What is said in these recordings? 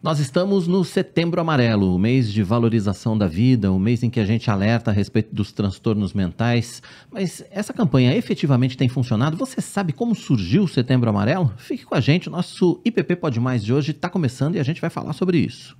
Nós estamos no Setembro Amarelo, o mês de valorização da vida, o mês em que a gente alerta a respeito dos transtornos mentais. Mas essa campanha efetivamente tem funcionado? Você sabe como surgiu o Setembro Amarelo? Fique com a gente, o nosso IPP Pode Mais de hoje está começando e a gente vai falar sobre isso.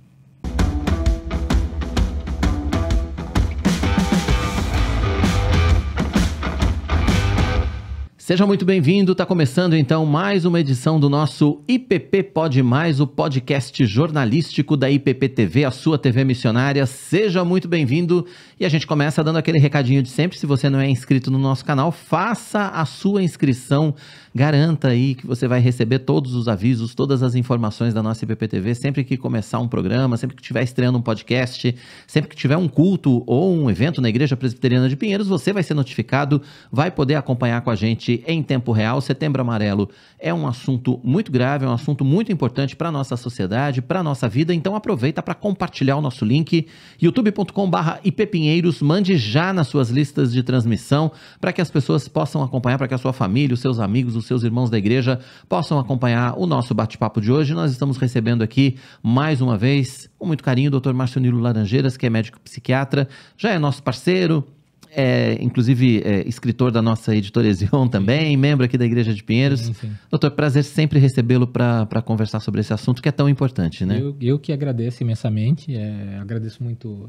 Seja muito bem-vindo, está começando então mais uma edição do nosso IPP Pode Mais, o podcast jornalístico da IPP TV, a sua TV missionária. Seja muito bem-vindo, e a gente começa dando aquele recadinho de sempre. Se você não é inscrito no nosso canal, faça a sua inscrição. Garanta aí que você vai receber todos os avisos, todas as informações da nossa IPPTV sempre que começar um programa, sempre que estiver estreando um podcast, sempre que tiver um culto ou um evento na Igreja Presbiteriana de Pinheiros, você vai ser notificado, vai poder acompanhar com a gente em tempo real. Setembro Amarelo é um assunto muito grave, é um assunto muito importante para a nossa sociedade, para a nossa vida. Então aproveita para compartilhar o nosso link youtube.com/ippinheiros Pinheiros, mande já nas suas listas de transmissão para que as pessoas possam acompanhar, para que a sua família, os seus amigos, os seus irmãos da igreja possam acompanhar o nosso bate-papo de hoje. Nós estamos recebendo aqui mais uma vez, com muito carinho, o Dr. Márcio Nilo Laranjeiras, que é médico psiquiatra, já é nosso parceiro, é, inclusive é, escritor da nossa editora Ezion também, membro aqui da Igreja de Pinheiros. Sim, sim. Doutor, prazer sempre recebê-lo para conversar sobre esse assunto que é tão importante, né? Eu, eu que agradeço imensamente, é, agradeço muito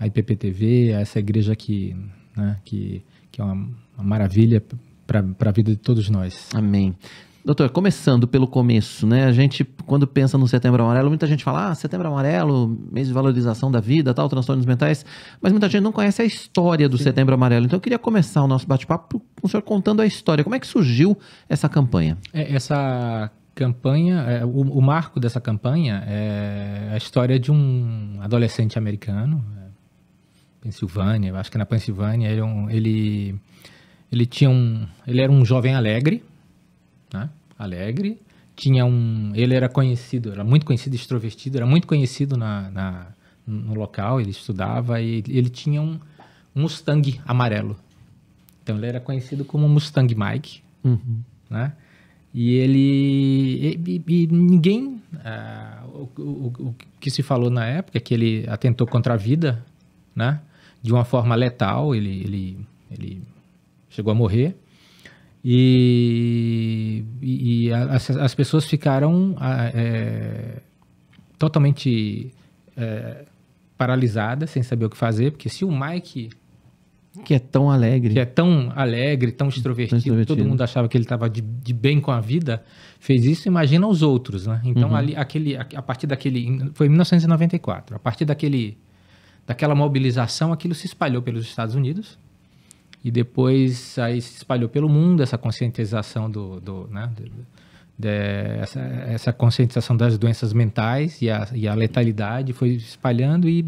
a IPPTV, a essa igreja que, né, que, que é uma, uma maravilha para a vida de todos nós. Amém. Doutor, começando pelo começo, né? A gente, quando pensa no Setembro Amarelo, muita gente fala, ah, Setembro Amarelo, mês de valorização da vida, tal, transtornos mentais, mas muita gente não conhece a história do Sim. Setembro Amarelo. Então, eu queria começar o nosso bate-papo com o senhor contando a história. Como é que surgiu essa campanha? É, essa campanha, é, o, o, marco dessa campanha é a história de um adolescente americano, Pensilvânia, acho que na Pensilvânia, ele, é ele, ele tinha um, ele era um jovem alegre, né? Alegre, tinha um, ele era conhecido, era muito conhecido, extrovertido, era muito conhecido na, na no local, ele estudava e ele tinha um Mustang amarelo. Então ele era conhecido como Mustang Mike, uhum. né? E ele. E, e ninguém. Uh, o, o, o, que se falou na época é que ele atentou contra a vida, né? de uma forma letal, ele, ele, ele chegou a morrer. E, e, as, as, pessoas ficaram é, totalmente é, paralisadas, sem saber o que fazer, porque se o Mike que é tão alegre. Que é tão alegre, tão extrovertido. Tão extrovertido. Todo mundo achava que ele estava de, de, bem com a vida. Fez isso, imagina os outros, né? Então, uhum. ali, aquele, a, a, partir daquele... Foi em 1994. A partir daquele daquela mobilização, aquilo se espalhou pelos Estados Unidos e depois aí se espalhou pelo mundo essa conscientização do, do né, de, de, essa, essa, conscientização das doenças mentais e a, e a letalidade foi espalhando e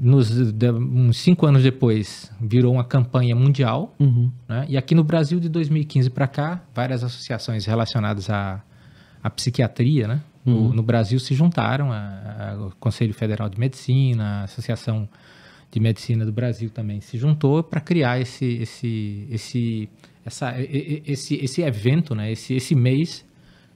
nos de, uns cinco anos depois virou uma campanha mundial uhum. né? e aqui no Brasil de 2015 para cá várias associações relacionadas à, à psiquiatria né? uhum. o, no Brasil se juntaram o Conselho Federal de Medicina, a Associação de Medicina do Brasil também se juntou para criar esse, esse, esse, essa, esse, esse evento, né? esse, esse mês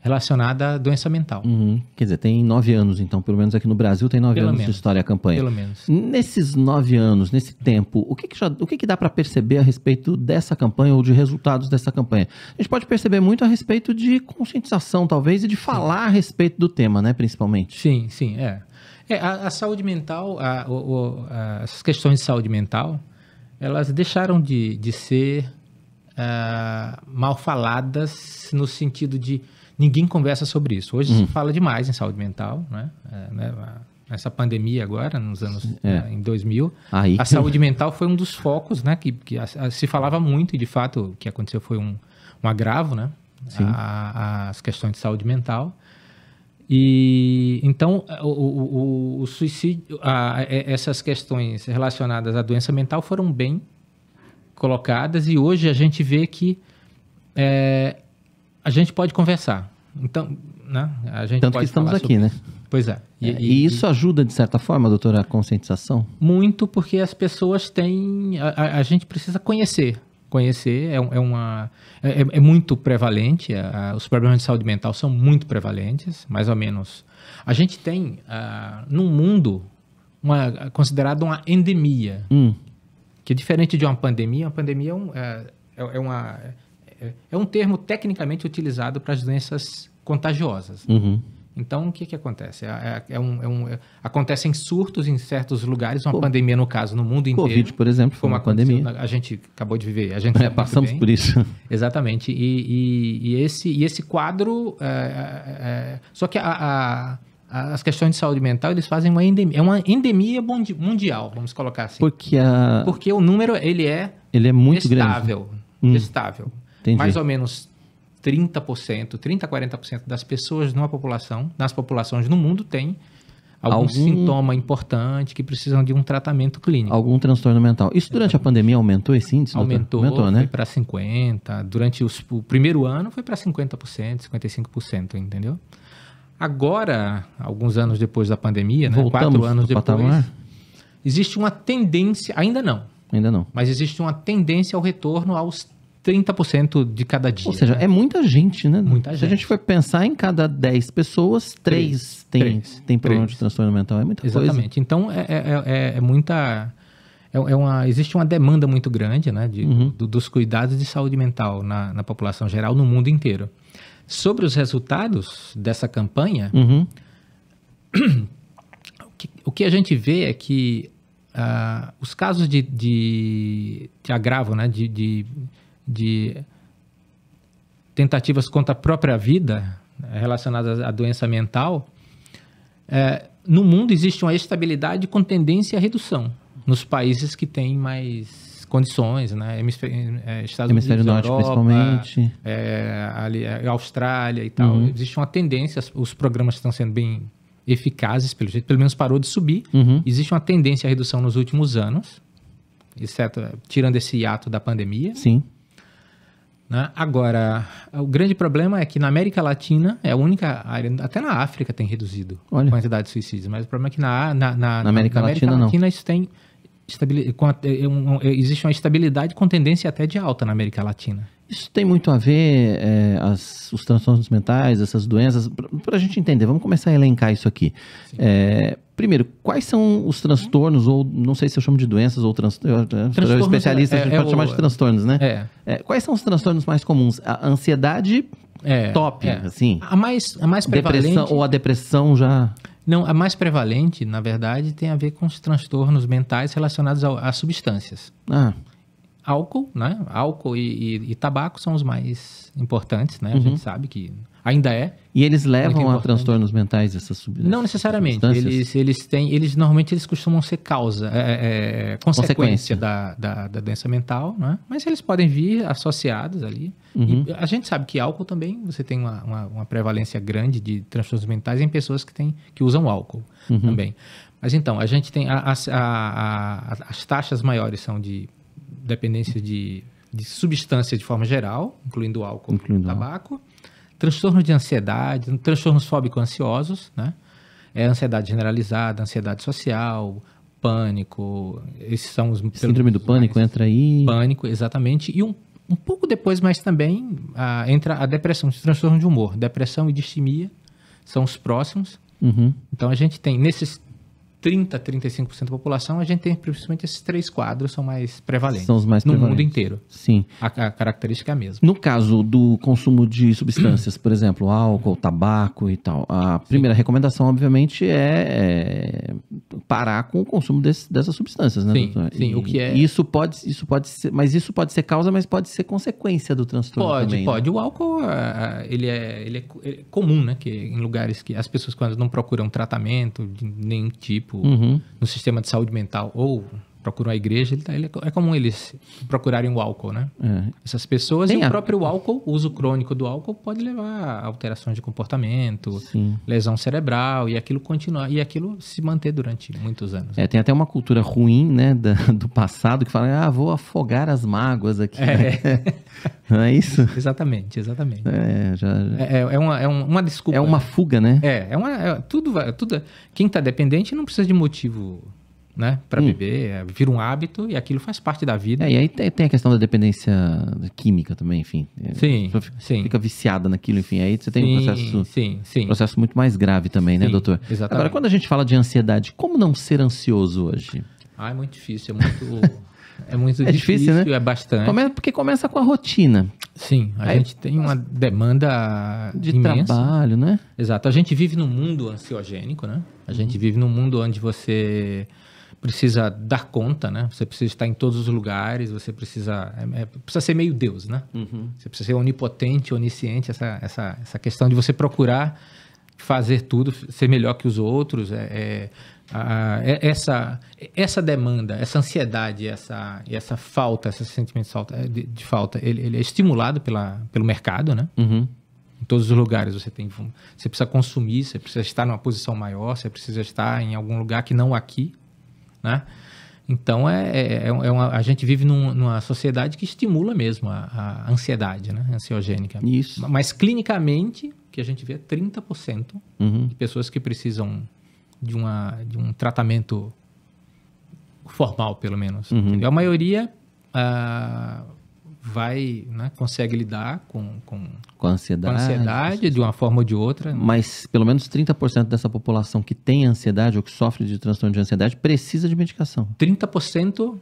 relacionada à doença mental. Uhum. Quer dizer, tem nove anos, então, pelo menos aqui no Brasil, tem nove pelo anos menos. de história a campanha. Pelo menos. Nesses nove anos, nesse tempo, o que, que, já, o que, que dá para perceber a respeito dessa campanha ou de resultados dessa campanha? A gente pode perceber muito a respeito de conscientização, talvez, e de falar sim. a respeito do tema, né, principalmente. Sim, sim, é. é a, a, saúde mental, a, o, a, as questões de saúde mental, elas deixaram de, de ser uh, mal faladas no sentido de Ninguém conversa sobre isso. Hoje se uhum. fala demais em saúde mental, né? É, né? Essa pandemia agora, nos anos é. Né, em 2000, Aí. a saúde mental foi um dos focos, né? Que, que a, a, se falava muito e de fato o que aconteceu foi um, um agravo, né? A, as questões de saúde mental. E então o, o, o suicídio, a, essas questões relacionadas à doença mental foram bem colocadas e hoje a gente vê que é, a gente pode conversar. Então, né, a gente Tanto que estamos aqui, né? Isso. Pois é. E, é, e, e isso e... ajuda, de certa forma, doutora, a conscientização? Muito, porque as pessoas têm. A, a gente precisa conhecer. Conhecer é, é uma. É, é, é muito prevalente, os problemas de saúde mental são muito prevalentes, mais ou menos. A gente tem, uh, no mundo, uma, considerado uma endemia, hum. que é diferente de uma pandemia. Uma pandemia é, um, é, é, é uma é, é, um termo tecnicamente utilizado para as doenças contagiosas. Uhum. Então, o que, que acontece? É, é, é um, é um, é, acontecem surtos em certos lugares, uma pandemia, no caso, no mundo inteiro. Covid, por exemplo, foi uma pandemia. A gente acabou de viver. A gente passamos por isso. Exatamente. E, e, e esse, e esse quadro... É, só que a, a, as questões de saúde mental, eles fazem uma endemia. É uma endemia mundial, vamos colocar assim. Porque, a... Porque o número, ele é... Ele é muito estável, grande. Estável. Hum. Estável. Entendi. mais ou menos 30%, 30% a 40% das pessoas numa população, nas populações no mundo, tem algum, algum, sintoma importante que precisam de um tratamento clínico. Algum transtorno mental. Isso Exatamente. durante a pandemia aumentou esse índice? Aumentou, aumentou né? foi para 50%. Durante os, o primeiro ano foi para 50%, 55%, entendeu? Agora, alguns anos depois da pandemia, né? quatro anos depois, patamar? existe uma tendência, ainda não. Ainda não. Mas existe uma tendência ao retorno aos 30% de cada dia. Ou seja, né? é muita gente, né? Muita Se gente. a gente for pensar em cada 10 pessoas, 3, 3 tem, 3, tem problema 3. de transtorno mental. É muita Exatamente. coisa. Exatamente. Então, é, é, é, é muita... É, uma, existe uma demanda muito grande né, de, uhum. do, dos cuidados de saúde mental na, na, população geral no mundo inteiro. Sobre os resultados dessa campanha, uhum. o, que, o, que, a gente vê é que uh, os casos de, de, de agravo, né, de, de de tentativas contra a própria vida né, relacionadas à doença mental, é, no mundo existe uma estabilidade com tendência à redução nos países que têm mais condições, né? É, Estados Hemisfério Unidos, Norte, Europa, principalmente, é, ali, é, Austrália e tal. Uhum. Existe uma tendência, os programas estão sendo bem eficazes, pelo jeito, pelo menos parou de subir. Uhum. Existe uma tendência à redução nos últimos anos, exceto tirando esse hiato da pandemia. Sim. Né? Agora, o grande problema é que na América Latina é a única área, até na África tem reduzido Olha. a quantidade de suicídios, mas o problema é que na, na, na, na América, na América Latina, Latina isso tem é, é é, existe uma estabilidade com tendência até de alta na América Latina. Isso tem muito a ver, é, as, os transtornos mentais, essas doenças, para a gente entender, vamos começar a elencar isso aqui. É, Primeiro, quais são os transtornos, ou não sei se eu chamo de doenças ou transtornos, transtornos especialista, é, a é, gente é pode o, chamar de transtornos, né? É. é. quais são os transtornos mais comuns? A ansiedade é, top, assim. A mais, a mais prevalente... Depressão, ou a depressão já... Não, a mais prevalente, na verdade, tem a ver com os transtornos mentais relacionados a, a substâncias. Ah. Álcool, né? Álcool e, e, e, tabaco são os mais importantes, né? Uhum. A gente uhum. sabe que Ainda é. E eles é levam é a transtornos mentais essas substâncias? Não necessariamente. Eles, eles têm, eles normalmente eles costumam ser causa, é, é, é, consequência, consequência. Da, da, da, doença mental, né? Mas eles podem vir associados ali. Uhum. a gente sabe que álcool também, você tem uma, uma, uma, prevalência grande de transtornos mentais em pessoas que, tem, que usam álcool uhum. também. Mas então, a gente tem a, a, a, as taxas maiores são de dependência de, de substância de forma geral, incluindo álcool incluindo e tabaco. Álcool transtorno de ansiedade, transtornos fóbico-ansiosos, né? É ansiedade generalizada, ansiedade social, pânico, esses são os... Síndrome do pânico mais, entra aí... Pânico, exatamente, e um, um pouco depois, mas também a, entra a depressão, o transtorno de humor, depressão e distimia são os próximos. Uhum. Então a gente tem, nesses 30, 35% da população, a gente tem principalmente esses três quadros, são mais prevalentes. São os mais no prevalentes. No mundo inteiro. Sim. A, a, característica é a mesma. No caso do consumo de substâncias, por exemplo, álcool, tabaco e tal, a primeira Sim. recomendação, obviamente, é, é, parar com o consumo desse, dessas substâncias, né? Sim, doutor? sim e, o que é... Isso pode, isso pode ser, mas isso pode ser causa, mas pode ser consequência do transtorno pode, também. Né? Pode, pode. Né? O álcool, ele é, ele é, é comum, né? Que em lugares que as pessoas, quando não procuram tratamento de nenhum tipo, tipo, uhum. no sistema de saúde mental ou procurar a igreja, ele, tá, ele, é, é comum eles procurarem o álcool, né? É. Essas pessoas Tem e a... o próprio álcool, o uso crônico do álcool pode levar a alterações de comportamento, Sim. lesão cerebral e aquilo continuar e aquilo se manter durante muitos anos. É, tem até uma cultura ruim, né, da, do passado que fala, ah, vou afogar as mágoas aqui. É. Né? Não é isso? Exatamente, exatamente. É, já, já... é, é, é uma, é uma desculpa. É uma fuga, né? É, é uma, é, tudo, vai, tudo. Quem está dependente não precisa de motivo né? Para hum. beber, é, vira um hábito e aquilo faz parte da vida. É, e aí tem a questão da dependência química também, enfim. É, sim, fica, sim. Fica viciada naquilo, enfim. Aí você tem sim, um processo, sim, sim. processo muito mais grave também, né, sim, né, doutor? Exatamente. Agora, quando a gente fala de ansiedade, como não ser ansioso hoje? Ah, é muito difícil, é muito... É muito é difícil, difícil, né? é bastante. Começa, porque começa com a rotina. Sim, a Aí, gente tem uma demanda de imensa. trabalho, né? Exato. A gente vive num mundo ansiogênico, né? A gente uhum. vive num mundo onde você precisa dar conta, né? Você precisa estar em todos os lugares, você precisa é, é, precisa ser meio Deus, né? Uhum. Você precisa ser onipotente, onisciente, essa, essa, essa questão de você procurar fazer tudo, ser melhor que os outros, é, é, a, é essa, essa demanda, essa ansiedade, essa, essa falta, esse sentimento de falta, de, de falta ele, ele, é estimulado pela, pelo mercado, né? Uhum em todos os lugares você tem você precisa consumir você precisa estar numa posição maior você precisa estar em algum lugar que não aqui né? Então, é, é, é, é uma, a gente vive num, numa sociedade que estimula mesmo a, a ansiedade né? ansiogênica. Isso. Mas, clinicamente, que a gente vê é 30% uhum. de pessoas que precisam de, uma, de um tratamento formal, pelo menos. Uhum. A maioria, ah, vai, né, consegue lidar com, com, com, ansiedade, com ansiedade de uma forma ou de outra. Né? Mas pelo menos 30% dessa população que tem ansiedade ou que sofre de transtorno de ansiedade precisa de medicação. 30%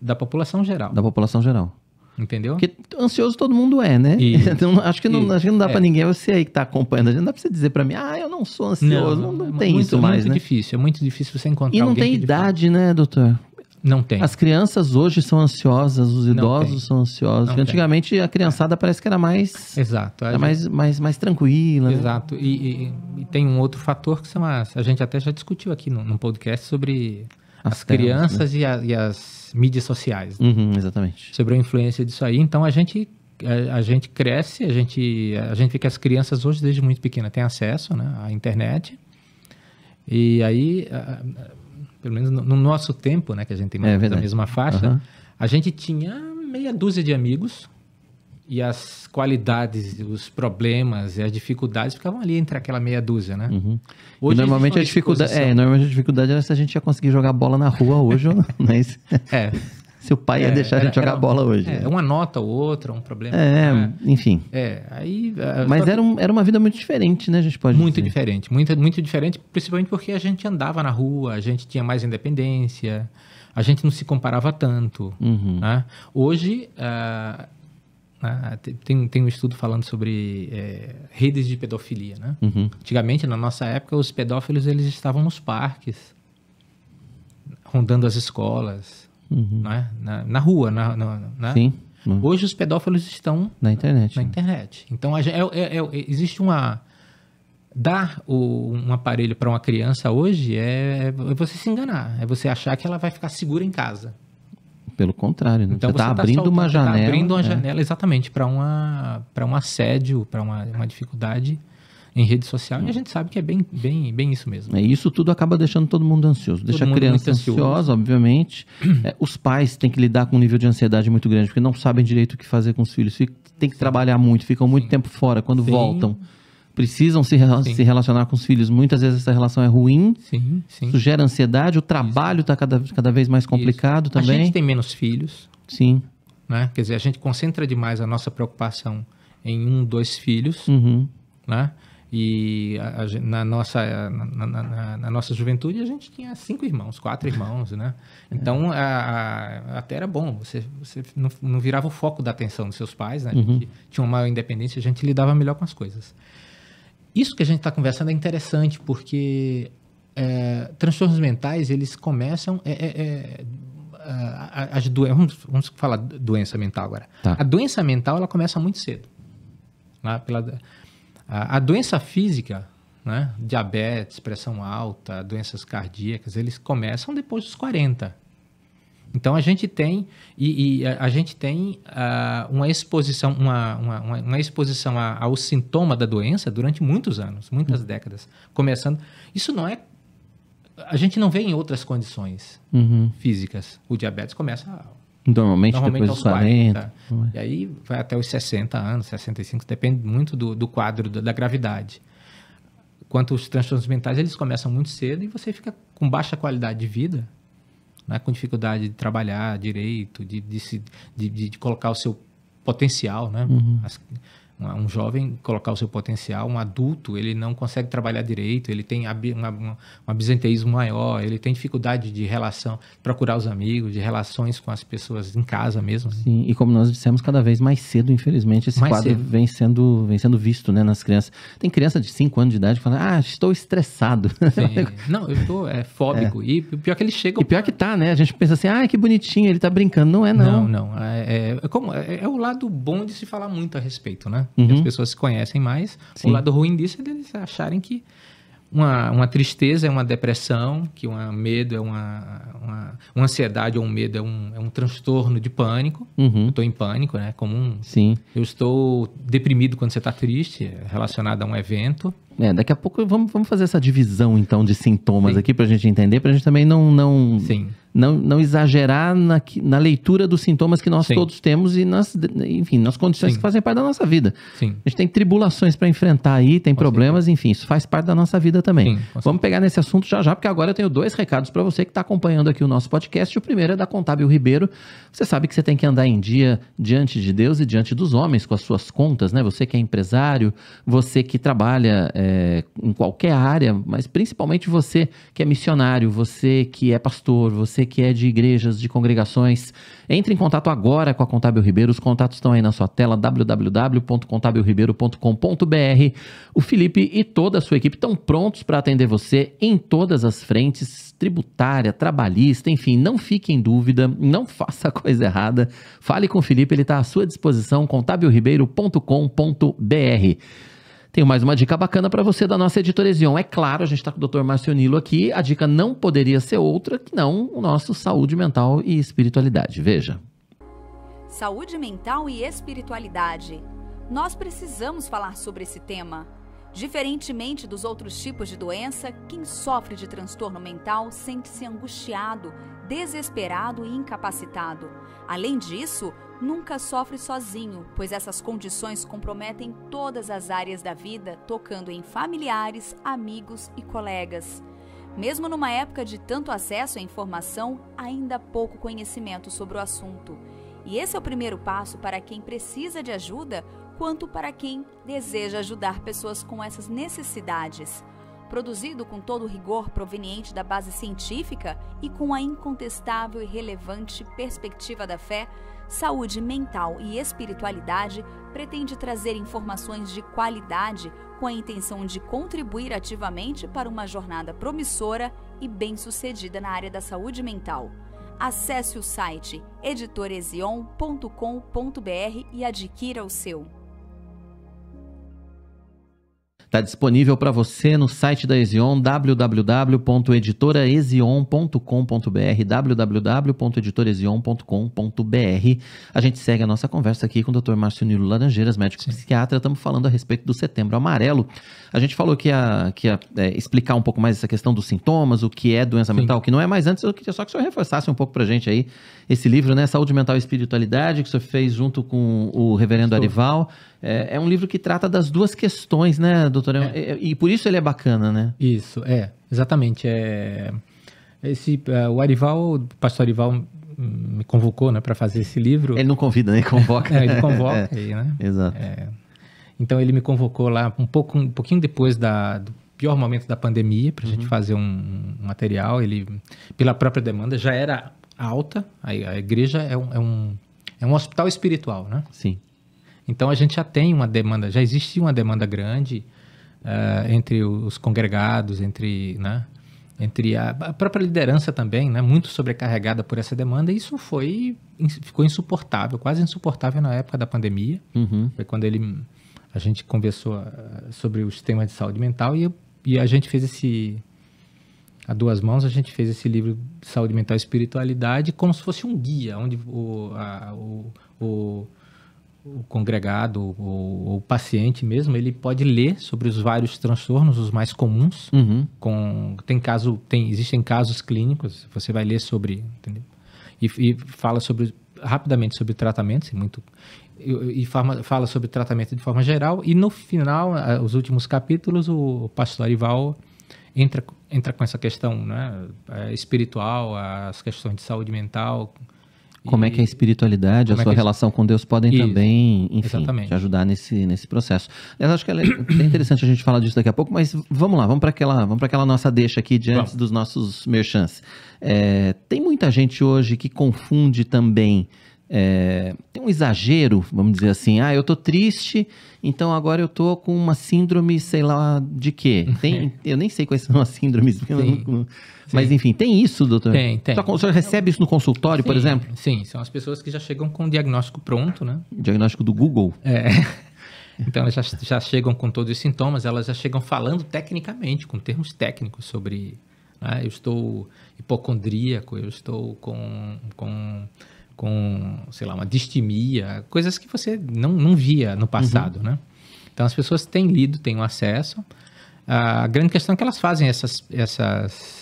da população geral. Da população geral. Entendeu? Porque ansioso todo mundo é, né? então, acho, que não, acho que não dá é. para ninguém, é você aí que tá acompanhando a gente, não dá pra você dizer para mim, ah, eu não sou ansioso. Não, não, não é tem muito, isso mais, É muito né? difícil, é muito difícil você encontrar E não tem idade, né, doutor? Não tem. As crianças hoje são ansiosas, os idosos são ansiosos. Antigamente tem. a criançada é. parece que era mais. Exato. Era gente... mais, mais, mais tranquila. Né? Exato. Né? E, e, e, tem um outro fator que são as. A gente até já discutiu aqui no, no podcast sobre as, as telas, né? crianças né? e, a, e, as mídias sociais. Né? Uhum, exatamente. Sobre a influência disso aí. Então a gente a, a, gente cresce, a gente, a gente vê que as crianças hoje, desde muito pequena, têm acesso né, à internet. E aí, a, pelo menos no, no nosso tempo, né, que a gente tem é, da mesma faixa, uhum. a gente tinha meia dúzia de amigos e as qualidades, os problemas e as dificuldades ficavam ali entre aquela meia dúzia, né? Uhum. Hoje, normalmente a, dificuldade, é, normalmente a dificuldade era se a gente ia conseguir jogar bola na rua hoje, não É, se o pai é, ia deixar era, a gente jogar era, bola hoje. É, né? uma nota ou outra, um problema. É, né? enfim. É, aí... É, Mas era, um, era uma vida muito diferente, né? A gente pode Muito dizer. diferente, muito, muito diferente, principalmente porque a gente andava na rua, a gente tinha mais independência, a gente não se comparava tanto, uhum. né? Hoje... Uh, tem, tem um estudo falando sobre é, redes de pedofilia, né? Uhum. Antigamente, na nossa época, os pedófilos eles estavam nos parques, rondando as escolas, uhum. né? na, na, rua, na, na, né? Sim. Hoje os pedófilos estão na internet. Na né? internet. Então é, é, é, existe uma dar o, um aparelho para uma criança hoje é, é, você se enganar, é você achar que ela vai ficar segura em casa. Pelo contrário, né? então você está tá abrindo uma tá janela. abrindo uma né? janela exatamente para uma para um assédio, para uma, uma dificuldade em rede social e a gente sabe que é bem, bem, bem isso mesmo. É, isso tudo acaba deixando todo mundo ansioso. Deixa mundo a criança ansiosa, obviamente. É, os pais têm que lidar com um nível de ansiedade muito grande, porque não sabem direito o que fazer com os filhos. tem que Sim. trabalhar muito, ficam muito Sim. tempo fora. Quando Sim. voltam, precisam se, se, relacionar com os filhos. Muitas vezes essa relação é ruim, sim, sim. isso gera ansiedade, o trabalho está cada, cada vez mais complicado isso. também. A gente tem menos filhos. Sim. Né? Quer dizer, a gente concentra demais a nossa preocupação em um, dois filhos. Uhum. Né? E a, a, na, nossa, na, na, na, nossa juventude a gente tinha cinco irmãos, quatro irmãos, né? É. Então a, até era bom, você, você não, não, virava o foco da atenção dos seus pais, né? Uhum. Tinha uma maior independência, a gente lidava melhor com as coisas. Isso que a gente está conversando é interessante, porque é, transtornos mentais, eles começam... É, é, é as do... vamos, vamos falar doença mental agora. Tá. A doença mental, ela começa muito cedo. Lá pela a, a doença física, né? diabetes, pressão alta, doenças cardíacas, eles começam depois dos 40. Então a gente tem e, e a, a, gente tem uh, uma exposição uma, uma, uma exposição a, ao sintoma da doença durante muitos anos, muitas uhum. décadas, começando. Isso não é a gente não vê em outras condições uhum. físicas. O diabetes começa Normalmente, Normalmente depois é dos 40. 40. Tá. E aí vai até os 60 anos, 65, depende muito do, do quadro, da, da gravidade. Quanto os transtornos mentais, eles começam muito cedo e você fica com baixa qualidade de vida, né? com dificuldade de trabalhar direito, de, de, se, de, de, colocar o seu potencial, né? Uhum. As, um jovem colocar o seu potencial, um adulto, ele não consegue trabalhar direito, ele tem uma, um absenteísmo maior, ele tem dificuldade de relação, procurar os amigos, de relações com as pessoas em casa mesmo. Né? Sim, e como nós dissemos, cada vez mais cedo, infelizmente, esse mais quadro vem sendo, vem sendo visto né, nas crianças. Tem criança de 5 anos de idade que fala, ah, estou estressado. não, eu estou é, fóbico. É. E pior é que ele chega... E pior que tá, né? A gente pensa assim, ah, que bonitinho, ele está brincando. Não é, não. Não, não. É, é, é, como, é, é o lado bom de se falar muito a respeito, né? Uhum. As pessoas se conhecem mais. Sim. O lado ruim disso é deles acharem que uma, uma tristeza é uma depressão, que um medo é uma, uma, uma, ansiedade ou um medo é um, é um transtorno de pânico. Uhum. Estou em pânico, né? Comum. Sim. Eu estou deprimido quando você está triste, relacionado a um evento. É, daqui a pouco vamos, vamos fazer essa divisão então de sintomas Sim. aqui para a gente entender, para a gente também não não, Sim. não, não exagerar na, na leitura dos sintomas que nós Sim. todos temos e nas, enfim, nas condições Sim. que fazem parte da nossa vida. Sim. A gente tem tribulações para enfrentar aí, tem com problemas, certeza. enfim, isso faz parte da nossa vida também. vamos certeza. pegar nesse assunto já já, porque agora eu tenho dois recados para você que está acompanhando aqui o nosso podcast. O primeiro é da Contábil Ribeiro. Você sabe que você tem que andar em dia diante de Deus e diante dos homens com as suas contas, né? Você que é empresário, você que trabalha. É, é, em qualquer área, mas principalmente você que é missionário, você que é pastor, você que é de igrejas, de congregações, entre em contato agora com a Contábil Ribeiro. Os contatos estão aí na sua tela, www.contabilribeiro.com.br. O Felipe e toda a sua equipe estão prontos para atender você em todas as frentes, tributária, trabalhista, enfim, não fique em dúvida, não faça coisa errada. Fale com o Felipe, ele está à sua disposição, contabilribeiro.com.br. Tenho mais uma dica bacana para você da nossa editora Ezion. É claro, a gente está com o Dr. Márcio Nilo aqui. A dica não poderia ser outra que não o nosso Saúde Mental e Espiritualidade. Veja. Saúde mental e espiritualidade. Nós precisamos falar sobre esse tema. Diferentemente dos outros tipos de doença, quem sofre de transtorno mental sente-se angustiado, desesperado e incapacitado. Além disso, nunca sofre sozinho, pois essas condições comprometem todas as áreas da vida, tocando em familiares, amigos e colegas. Mesmo numa época de tanto acesso à informação, ainda pouco conhecimento sobre o assunto. E esse é o primeiro passo para quem precisa de ajuda, quanto para quem deseja ajudar pessoas com essas necessidades produzido com todo o rigor proveniente da base científica e com a incontestável e relevante perspectiva da fé, Saúde Mental e Espiritualidade pretende trazer informações de qualidade com a intenção de contribuir ativamente para uma jornada promissora e bem-sucedida na área da saúde mental. Acesse o site editorezion.com.br e adquira o seu. Está disponível para você no site da Ezion, www.editoraezion.com.br, www.editoraezion.com.br. A gente segue a nossa conversa aqui com o Dr. Márcio Nilo Laranjeiras, médico Sim. psiquiatra. Estamos falando a respeito do setembro amarelo. A gente falou que ia, que ia é, explicar um pouco mais essa questão dos sintomas, o que é doença Sim. mental, o que não é, mas antes eu queria só que o senhor reforçasse um pouco para gente aí esse livro, né? Saúde Mental e Espiritualidade, que o senhor fez junto com o reverendo Estou. Arival é, é, um livro que trata das duas questões, né, doutor? É. E, é. é, e, por isso ele é bacana, né? Isso, é, exatamente. É, esse, é, o Arival, o pastor Arival me convocou né, para fazer esse livro. Ele não convida, né? Ele convoca. é, ele convoca, aí, né? Exato. então ele me convocou lá um, pouco, um pouquinho depois da, do pior momento da pandemia para a uhum. gente fazer um, um, material. Ele, pela própria demanda, já era alta. A, a igreja é um, é um, é um hospital espiritual, né? Sim. Então a gente já tem uma demanda, já existe uma demanda grande uh, entre os congregados, entre, né, entre a, a própria liderança também, né, muito sobrecarregada por essa demanda. E isso foi ficou insuportável, quase insuportável na época da pandemia. Uhum. Foi quando ele a gente conversou eh, sobre os temas de saúde mental e, e a gente fez esse a duas mãos a gente fez esse livro de saúde mental e espiritualidade como se fosse um guia onde o, a, o, o o congregado ou o paciente mesmo, ele pode ler sobre os vários transtornos, os mais comuns. Uhum. Com, tem caso, tem, existem casos clínicos, você vai ler sobre, entendeu? E, e fala sobre rapidamente sobre tratamentos, muito e, e fala, fala sobre tratamento de forma geral e no final, os últimos capítulos, o pastor Ival entra entra com essa questão, né, é, espiritual, as questões de saúde mental, como e... é que é a espiritualidade, Como é é a sua é relação com Deus podem isso. também, enfim, Exatamente. te ajudar nesse, nesse processo. Eu acho que é interessante a gente falar disso daqui a pouco, mas vamos lá, vamos para aquela, vamos aquela nossa deixa aqui diante vamos. dos nossos merchants. É, tem muita gente hoje que confunde também é, tem um exagero, vamos dizer assim, ah, eu tô triste, então agora eu tô com uma síndrome, sei lá de quê. Tem, eu nem sei quais são as síndromes, eu não, mas enfim, tem isso, doutor? Tem, tem. O senhor recebe isso no consultório, sim, por exemplo? Sim, são as pessoas que já chegam com o diagnóstico pronto, né? diagnóstico do Google. É. Então elas já, já chegam com todos os sintomas, elas já chegam falando tecnicamente, com termos técnicos sobre. Né, eu estou hipocondríaco, eu estou com, com, com, sei lá, uma distimia, coisas que você não, não via no passado, uhum. né? Então as pessoas têm lido, têm um acesso. A grande questão é que elas fazem essas, essas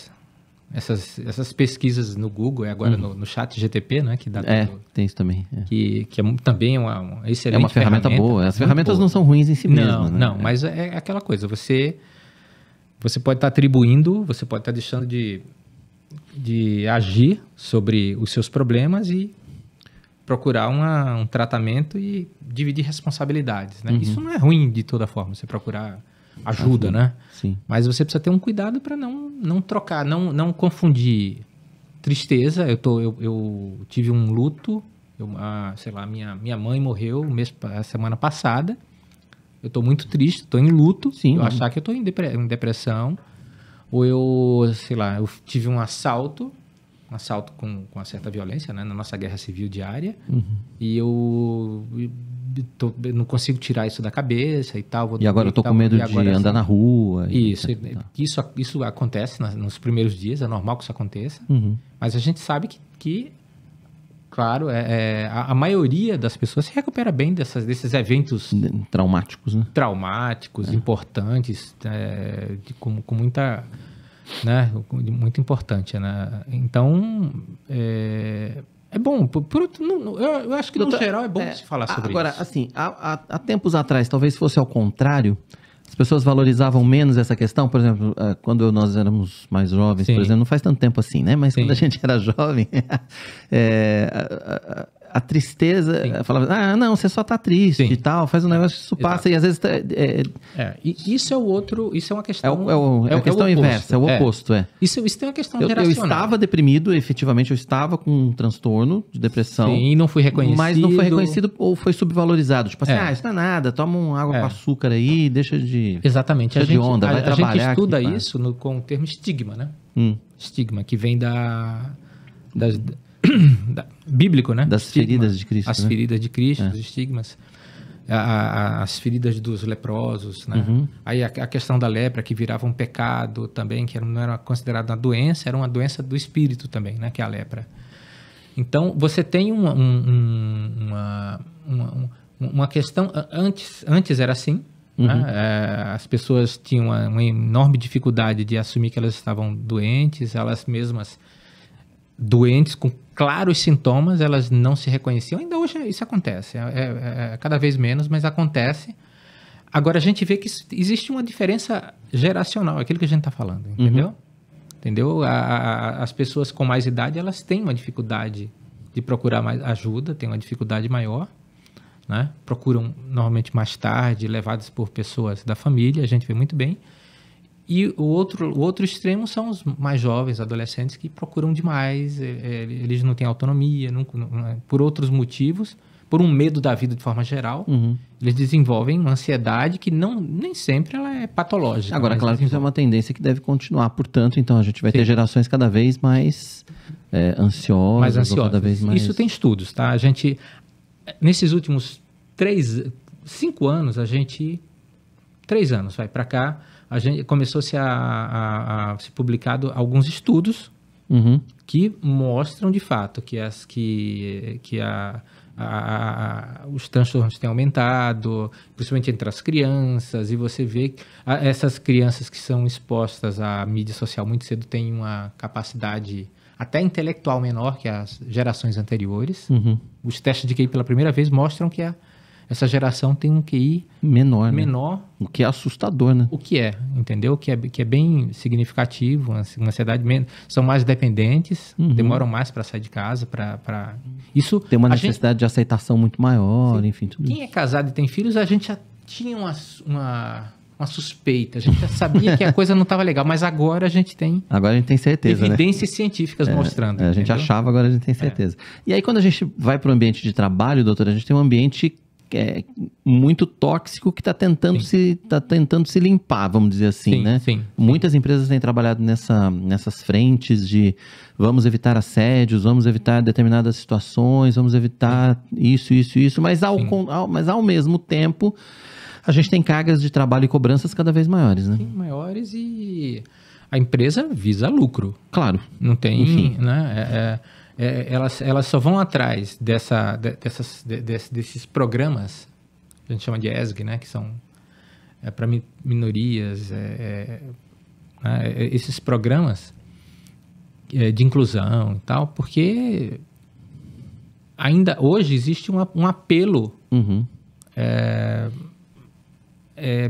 essas, essas pesquisas no Google e agora uhum. no, no, chat GTP, né? Que dá é, tudo, tem isso também. É. Que, que é também é uma, uma excelente É uma ferramenta, ferramenta boa. Tá as ferramentas boa. não são ruins em si mesmas. Não, né? não, é. mas é, é aquela coisa. Você, você pode estar tá atribuindo, você pode estar tá deixando de, de agir sobre os seus problemas e procurar uma, um tratamento e dividir responsabilidades, né? Uhum. Isso não é ruim de toda forma, você procurar ajuda, né? Sim. Mas você precisa ter um cuidado para não, não trocar, não, não confundir tristeza. Eu, tô, eu, eu tive um luto, eu, a, sei lá, minha, minha mãe morreu mês, a semana passada. Eu tô muito triste, tô em luto. Sim, eu achar que eu tô em depressão. Ou eu, sei lá, eu tive um assalto um assalto com, com uma certa violência, né, na nossa guerra civil diária. Uhum. E eu tô, não consigo tirar isso da cabeça e tal. Vou e agora eu tô com medo de andar na rua. Isso, tá. isso, isso acontece nos primeiros dias, é normal que isso aconteça. Uhum. Mas a gente sabe que, que claro, é, é a, a, maioria das pessoas se recupera bem dessas, desses eventos... Traumáticos, né? Traumáticos, é. importantes, é, de, com, com muita... Né? Muito importante, né? Então, é, é bom. não, eu, eu, acho que, Doutor, no tá- geral, é bom é, se falar sobre agora, isso. Agora, assim, há, há, há tempos atrás, talvez fosse ao contrário, as pessoas valorizavam menos essa questão, por exemplo, eh, quando nós éramos mais jovens, Sim. por exemplo, não faz tanto tempo assim, né? Mas Sim. quando a gente era jovem, é, a tristeza, falava, ah, não, você só tá triste Sim. e tal, faz um negócio, isso é, passa Exato. e às vezes... Tá, é... é, é isso é o outro, isso é uma questão... É, o, é, o, é a é questão é inversa, é o oposto, é. Isso, isso tem uma questão eu, eu estava deprimido, efetivamente, eu estava com um transtorno de depressão. Sim, não fui reconhecido. Mas não foi reconhecido ou foi subvalorizado, tipo assim, ah, isso não é nada, toma um água com açúcar aí, deixa de... Exatamente, deixa a gente, de onda, a, vai a trabalhar. A gente estuda aqui, isso no, com o termo estigma, né? Hum. Estigma, que vem da... Das, bíblico, né? Das Estigma, feridas de Cristo. As né? feridas de Cristo, é. os estigmas. A, a, as feridas dos leprosos, né? Uhum. Aí a, a, questão da lepra que virava um pecado também, que era, não era considerada uma doença, era uma doença do espírito também, né? Que é a lepra. Então você tem uma, um, uma, uma, uma, questão antes antes era assim. Né? Uhum. Né? As pessoas tinham uma, uma enorme dificuldade de assumir que elas estavam doentes, elas mesmas doentes com claros sintomas, elas não se reconheciam. Ainda hoje isso acontece, é, é, é, cada vez menos, mas acontece. Agora a gente vê que existe uma diferença geracional, aquilo que a gente está falando, entendeu? Uhum. Entendeu? A, a, as pessoas com mais idade elas têm uma dificuldade de procurar mais ajuda, têm uma dificuldade maior, né? Procuram normalmente mais tarde, levadas por pessoas da família, a gente vê muito bem. E o outro, o outro extremo são os mais jovens, adolescentes, que procuram demais, eh, eh, eles não têm autonomia, não, não, é, por outros motivos, por um medo da vida de forma geral, uhum. eles desenvolvem uma ansiedade que não, nem sempre ela é patológica. Agora, claro que isso é uma tendência que deve continuar, portanto, então a gente vai Sim. ter gerações cada vez mais é, ansiosas. Mais ansiosas. Cada vez mais... Isso tem estudos, tá? A gente, nesses últimos três, cinco anos, a gente, três anos vai para cá, a gente começou-se a, a, a ser publicado alguns estudos uhum. que mostram de fato que as que, que a, a, os transtornos têm aumentado, principalmente entre as crianças, e você vê que essas crianças que são expostas à mídia social muito cedo têm uma capacidade até intelectual menor que as gerações anteriores. Uhum. Os testes de QI pela primeira vez mostram que a essa geração tem um QI menor, menor, né? o que é assustador, né? O que é, entendeu? Que é, que é bem significativo, uma ansiedade menos, são mais dependentes, uhum. demoram mais para sair de casa, para isso tem uma necessidade gente... de aceitação muito maior, Sim. enfim. Tudo Quem isso. é casado e tem filhos, a gente já tinha uma, uma uma suspeita. A gente já sabia que a coisa não estava legal, mas agora a gente tem. Agora a gente tem certeza. Né? Evidências né? científicas é, mostrando. É, a gente entendeu? achava, agora a gente tem é. certeza. É. E aí, quando a gente vai para o ambiente de trabalho, doutor, a gente tem um ambiente é, muito tóxico que está tentando, sim. se, tá tentando se limpar, vamos dizer assim, sim, né? Sim, Muitas empresas têm trabalhado nessa, nessas frentes de vamos evitar assédios, vamos evitar determinadas situações, vamos evitar isso, isso, isso, mas ao, ao, mas ao mesmo tempo a gente tem cargas de trabalho e cobranças cada vez maiores, né? Sim, maiores e a empresa visa lucro. Claro. Não tem, Enfim. né? É, é é, elas, elas só vão atrás dessa, de, dessas, de, desses programas, a gente chama de ESG, né? Que são é, para minorias, é, é né? É, esses programas é, de inclusão e tal, porque ainda hoje existe um, um apelo uhum.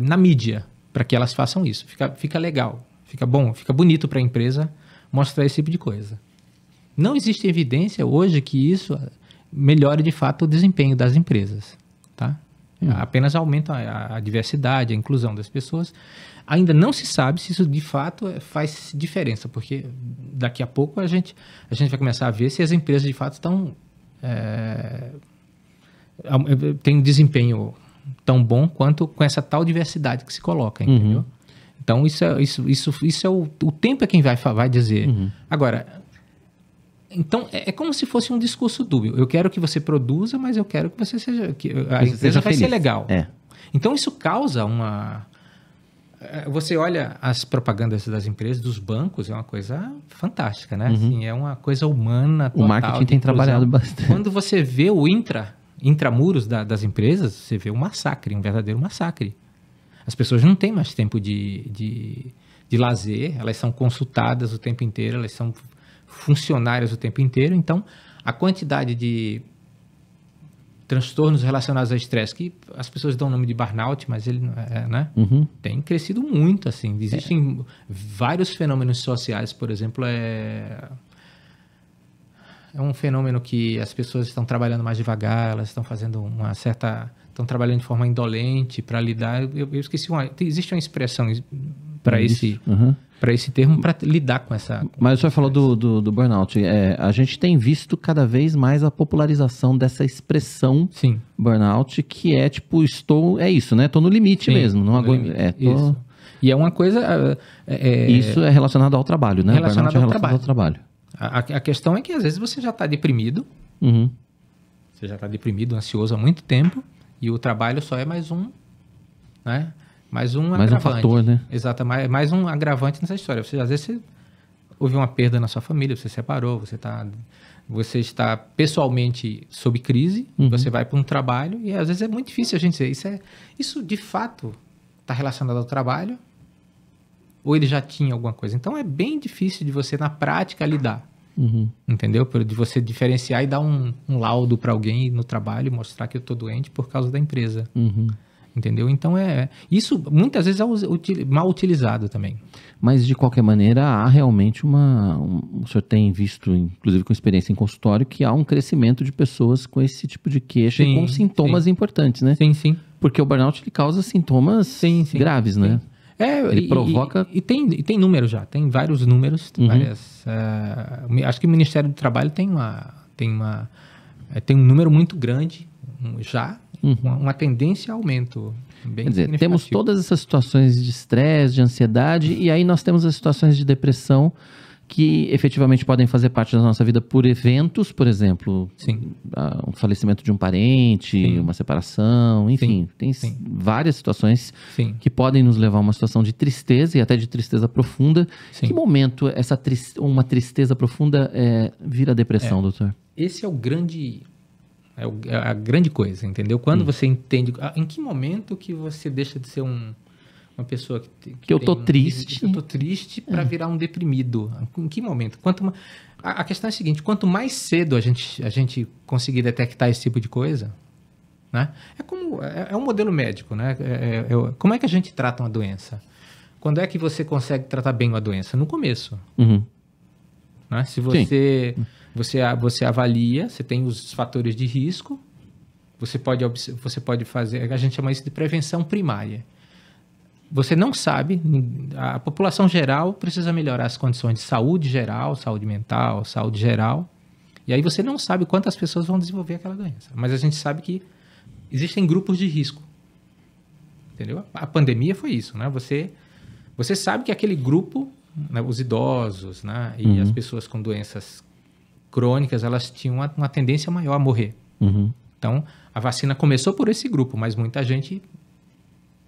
na mídia para que elas façam isso. Fica, fica legal, fica bom, fica bonito para a empresa mostrar esse tipo de coisa. Não existe evidência hoje que isso melhore de fato o desempenho das empresas, tá? Hum. Apenas aumenta a, a diversidade, a inclusão das pessoas. Ainda não se sabe se isso de fato é, faz diferença, porque daqui a pouco a gente, a gente vai começar a ver se as empresas de fato estão é, é, têm um desempenho tão bom quanto com essa tal diversidade que se coloca, uhum. entendeu? Uhum. Então, isso é, isso, isso, isso é o, o tempo é quem vai, vai dizer. Uhum. Agora, então, é, é, como se fosse um discurso dúbio. Eu quero que você produza, mas eu quero que você seja. Que a você empresa vai ser legal. É. Então, isso causa uma. É, você olha as propagandas das empresas, dos bancos, é uma coisa fantástica, né? Uhum. Assim, é uma coisa humana. Total, o marketing tem trabalhado bastante. Quando você vê o intra, intramuros da, das empresas, você vê um massacre, um verdadeiro massacre. As pessoas não têm mais tempo de, de de lazer, elas são consultadas o tempo inteiro, elas são funcionárias o tempo inteiro, então a quantidade de transtornos relacionados ao estresse, que as pessoas dão o nome de burnout, mas ele é, né? Uhum. tem crescido muito, assim. Existem é. vários fenômenos sociais, por exemplo, é... é um fenômeno que as pessoas estão trabalhando mais devagar, elas estão fazendo uma certa... estão trabalhando de forma indolente para lidar. Eu, eu esqueci, uma... existe uma expressão para esse, uhum. esse termo, para lidar com essa. Mas o senhor falou do, do, do burnout. É, a gente tem visto cada vez mais a popularização dessa expressão Sim. burnout, que é tipo, estou. É isso, né? Estou no limite Sim, mesmo. Não aguento. É, tô... Isso. E é uma coisa. É, é, é- isso é relacionado ao trabalho, né? Relacionado, é ao, é relacionado trabalho. ao trabalho. A, a questão é que às vezes você já está deprimido. Uhum. Você já está deprimido, ansioso há muito tempo. E o trabalho só é mais um né? Mais um mais agravante. um fator, né? Exato, mais, mais um agravante nessa história. Você, às vezes você, houve uma perda na sua família, você separou, você está você está pessoalmente sob crise, uhum. você vai para um trabalho e às vezes é muito difícil a gente dizer isso é isso de fato está relacionado ao trabalho ou ele já tinha alguma coisa. Então é bem difícil de você na prática lidar. Uhum. Entendeu? De você diferenciar e dar um, um laudo para alguém no trabalho, mostrar que eu estou doente por causa da empresa. Uhum entendeu? Então é, é isso muitas vezes é mal utilizado também. Mas de qualquer maneira há realmente uma, um, o senhor tem visto, inclusive com experiência em consultório, que há um crescimento de pessoas com esse tipo de queixa sim, e com sintomas sim. importantes, né? Sim, sim. Porque o burnout ele causa sintomas sim, graves, né? É, ele e, provoca. E, e tem, e tem números já, tem vários números, tem uhum. várias. Uh, acho que o Ministério do Trabalho tem uma, tem uma, é, tem um número muito grande já uhum. uma tendência a aumento. Bem Quer dizer, temos todas essas situações de estresse, de ansiedade, e aí nós temos as situações de depressão que efetivamente podem fazer parte da nossa vida por eventos, por exemplo, Sim. um falecimento de um parente, Sim. uma separação, enfim, Sim. tem várias situações que podem nos levar a uma situação de tristeza e até de tristeza profunda. Sim. Que momento essa tri uma tristeza profunda é, vira depressão, é, doutor? Esse é o grande é, é a grande coisa, entendeu? Quando hum. você entende. Ah, em que momento que você deixa de ser um, uma pessoa que. Que, que eu tô um, triste. Que eu tô triste para é. virar um deprimido. Em que momento? Quanto a, a, questão é a seguinte: quanto mais cedo a gente, a gente conseguir detectar esse tipo de coisa, né? É como. É, é um modelo médico, né? É, é como é que a gente trata uma doença? Quando é que você consegue tratar bem uma doença? No começo. Uhum. Né? Se você. Sim você, você avalia, você tem os fatores de risco, você pode, você pode fazer, a gente chama isso de prevenção primária. Você não sabe, a população geral precisa melhorar as condições de saúde geral, saúde mental, saúde geral. E aí você não sabe quantas pessoas vão desenvolver aquela doença. Mas a gente sabe que existem grupos de risco. Entendeu? A pandemia foi isso, né? Você, você sabe que aquele grupo, né, os idosos, né, e uhum. as pessoas com doenças crônicas, elas tinham uma, uma tendência maior a morrer. Uhum. Então, a vacina começou por esse grupo, mas muita gente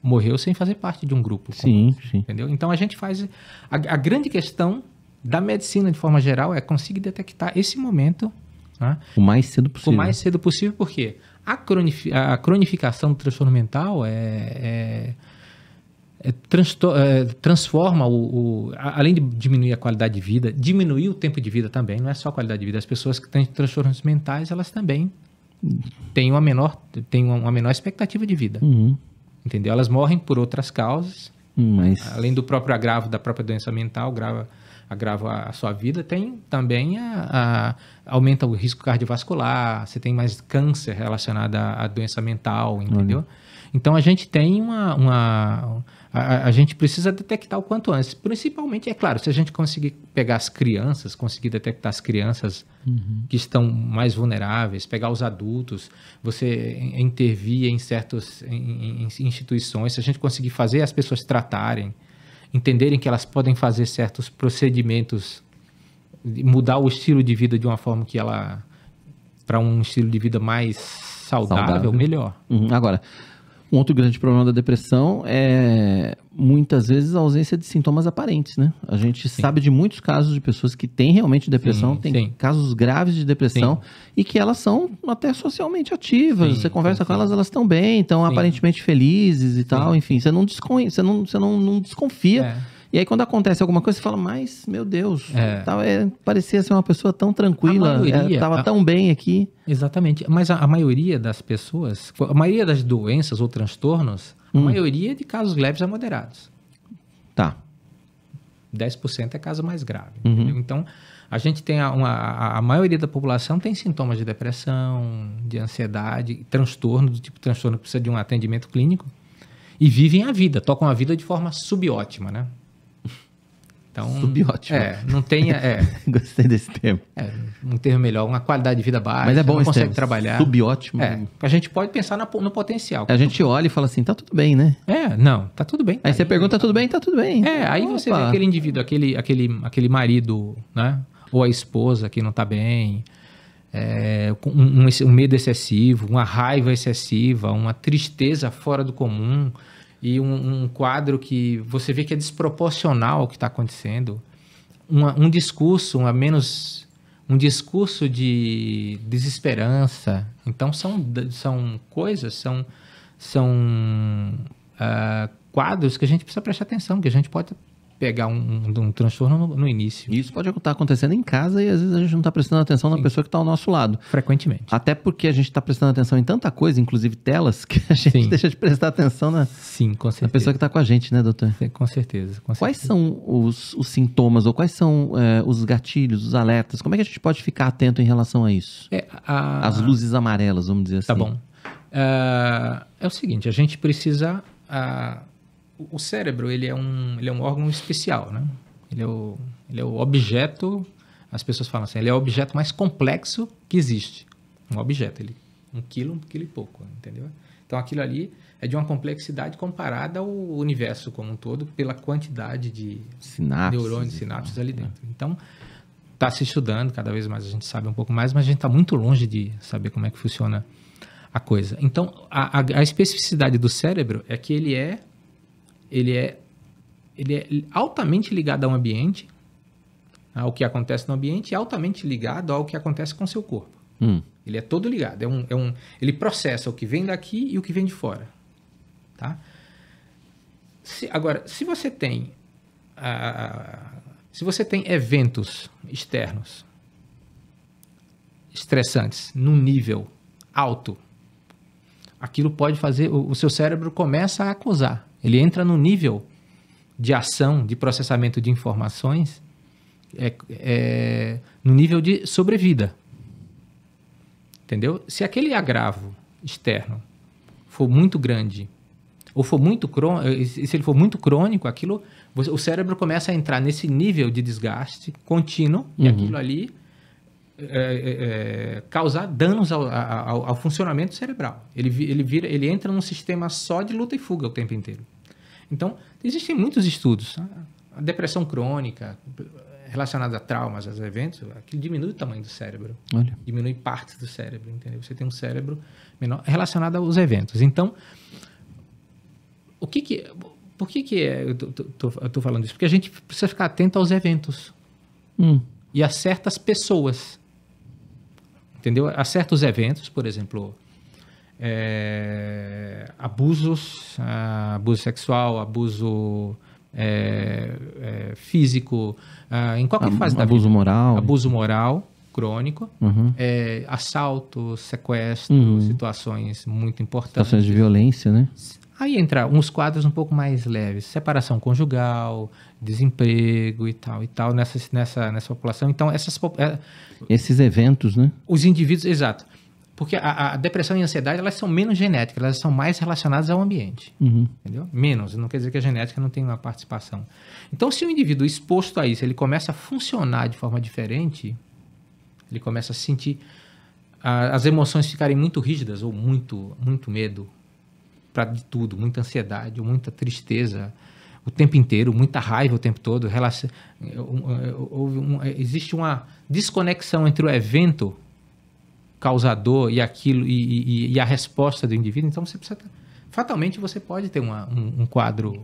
morreu sem fazer parte de um grupo. Sim, como, sim. Entendeu? Então, a gente faz... A, a, grande questão da medicina, de forma geral, é conseguir detectar esse momento... Né? O mais cedo possível. O mais cedo possível, porque A, cronifi a cronificação do transtorno mental é, é é, é, transforma o, o, além de diminuir a qualidade de vida, diminuir o tempo de vida também, não é só a qualidade de vida, as pessoas que têm transtornos mentais, elas também têm uma menor, têm uma menor expectativa de vida. Uhum. Entendeu? Elas morrem por outras causas, Mas... além do próprio agravo da própria doença mental, grava agrava a sua vida, tem também a, a, aumenta o risco cardiovascular, você tem mais câncer relacionado à, à doença mental, entendeu? Uhum. Então a gente tem uma, uma a, a, gente precisa detectar o quanto antes. Principalmente, é claro, se a gente conseguir pegar as crianças, conseguir detectar as crianças uhum. que estão mais vulneráveis, pegar os adultos, você intervir em certas instituições, se a gente conseguir fazer as pessoas tratarem, entenderem que elas podem fazer certos procedimentos, mudar o estilo de vida de uma forma que ela. para um estilo de vida mais saudável, saudável. melhor. Uhum. Agora. Um outro grande problema da depressão é muitas vezes a ausência de sintomas aparentes, né? A gente sim. sabe de muitos casos de pessoas que têm realmente depressão, sim, tem sim. casos graves de depressão e que elas são até socialmente ativas. você conversa com elas, elas estão bem, estão aparentemente felizes e tal. Enfim, você não, descon... você não, você não, não desconfia. É e aí quando acontece alguma coisa, você fala, mas, meu Deus, é. Tal, é, parecia ser uma pessoa tão tranquila, estava é, tão bem aqui. Exatamente, mas a, a, maioria das pessoas, a maioria das doenças ou transtornos, hum. a maioria é de casos leves a moderados. Tá. 10% é caso mais grave. Uhum. Então, a gente tem uma, a, a, maioria da população tem sintomas de depressão, de ansiedade, transtorno, do tipo transtorno que precisa de um atendimento clínico, e vivem a vida, tocam a vida de forma subótima, né? Então, Subótimo. É, não tenha. É, Gostei desse termo. É, um termo melhor, uma qualidade de vida baixa. Mas é bom não esse consegue termo. trabalhar. Subótimo. É, a gente pode pensar na, no potencial. A gente olha e fala assim, tá tudo bem, né? É, não, tá tudo bem. aí, aí, você pergunta, tá tudo bem, tá tudo bem. É, aí Opa. você vê aquele indivíduo, aquele, aquele, aquele marido, né? Ou a esposa que não tá bem. É, um, um, um medo excessivo, uma raiva excessiva, uma tristeza fora do comum e um, um quadro que você vê que é desproporcional o que está acontecendo. Uma, um discurso, uma menos um discurso de desesperança. Então são, são coisas, são, são uh, quadros que a gente precisa prestar atenção, que a gente pode pegar um, um, um transtorno no, no, início. Isso pode estar acontecendo em casa e às vezes a gente não está prestando atenção na Sim. pessoa que está ao nosso lado. Frequentemente. Até porque a gente está prestando atenção em tanta coisa, inclusive telas, que a gente Sim. deixa de prestar atenção na, Sim, com certeza. na pessoa que está com a gente, né, doutor? É, com, certeza, com certeza. Quais são os, os sintomas ou quais são é, os gatilhos, os alertas? Como é que a gente pode ficar atento em relação a isso? É, a... As luzes amarelas, vamos dizer tá assim. Tá bom. Uh, é o seguinte, a gente precisa... Uh o cérebro ele é um ele é um órgão especial, né? Ele é o, ele é o objeto, as pessoas falam assim, ele é o objeto mais complexo que existe. Um objeto, ele um quilo, um quilo e pouco, entendeu? Então aquilo ali é de uma complexidade comparada ao universo como um todo pela quantidade de sinapses, neurônios, né? sinapses ali é. dentro. Então está se estudando, cada vez mais a gente sabe um pouco mais, mas a gente está muito longe de saber como é que funciona a coisa. Então a, a, a especificidade do cérebro é que ele é ele é, ele é altamente ligado ao ambiente, ao que acontece no ambiente, e altamente ligado ao que acontece com seu corpo. Hum. Ele é todo ligado. É um, é um, ele processa o que vem daqui e o que vem de fora. Tá? Se, agora, se você tem se você tem eventos externos estressantes num nível alto, aquilo pode fazer o, o seu cérebro começa a acusar. Ele entra no nível de ação, de processamento de informações, é, é, no nível de sobrevida. Entendeu? Se aquele agravo externo for muito grande ou for muito se ele for muito crônico, aquilo o cérebro começa a entrar nesse nível de desgaste contínuo uhum. e aquilo ali é, é, é causar danos ao, ao, ao, funcionamento cerebral. Ele, ele, vira, ele entra num sistema só de luta e fuga o tempo inteiro. Então, existem muitos estudos. Tá? A depressão crônica relacionada a traumas, aos eventos, aquilo diminui o tamanho do cérebro. Olha. Diminui partes do cérebro, entendeu? Você tem um cérebro menor relacionado aos eventos. Então, o que que... Por que que é, eu estou falando isso? Porque a gente precisa ficar atento aos eventos. Hum. E a certas pessoas. Entendeu? A certos eventos, por exemplo, é, abusos, ah, abuso sexual, abuso é, é físico, ah, em qualquer fase abuso da abuso moral, abuso moral crônico, uhum. É, assalto, sequestro, uhum. situações muito importantes, situações de violência, né? Aí entra uns quadros um pouco mais leves, separação conjugal, desemprego e tal e tal nessa, nessa, nessa população. Então, essas. É, Esses eventos, né? Os indivíduos, exato. Porque a, a, depressão e a ansiedade, elas são menos genéticas, elas são mais relacionadas ao ambiente. Uhum. Entendeu? Menos, não quer dizer que a genética não tem uma participação. Então, se o indivíduo é exposto a isso, ele começa a funcionar de forma diferente, ele começa a sentir a, as emoções ficarem muito rígidas, ou muito, muito medo para de tudo, muita ansiedade, muita tristeza o tempo inteiro, muita raiva o tempo todo. Relacion... Eh, eh, eh, existe uma desconexão entre o evento causador e aquilo e, e, e a resposta do indivíduo, então você precisa. Fatalmente você pode ter uma, um, um quadro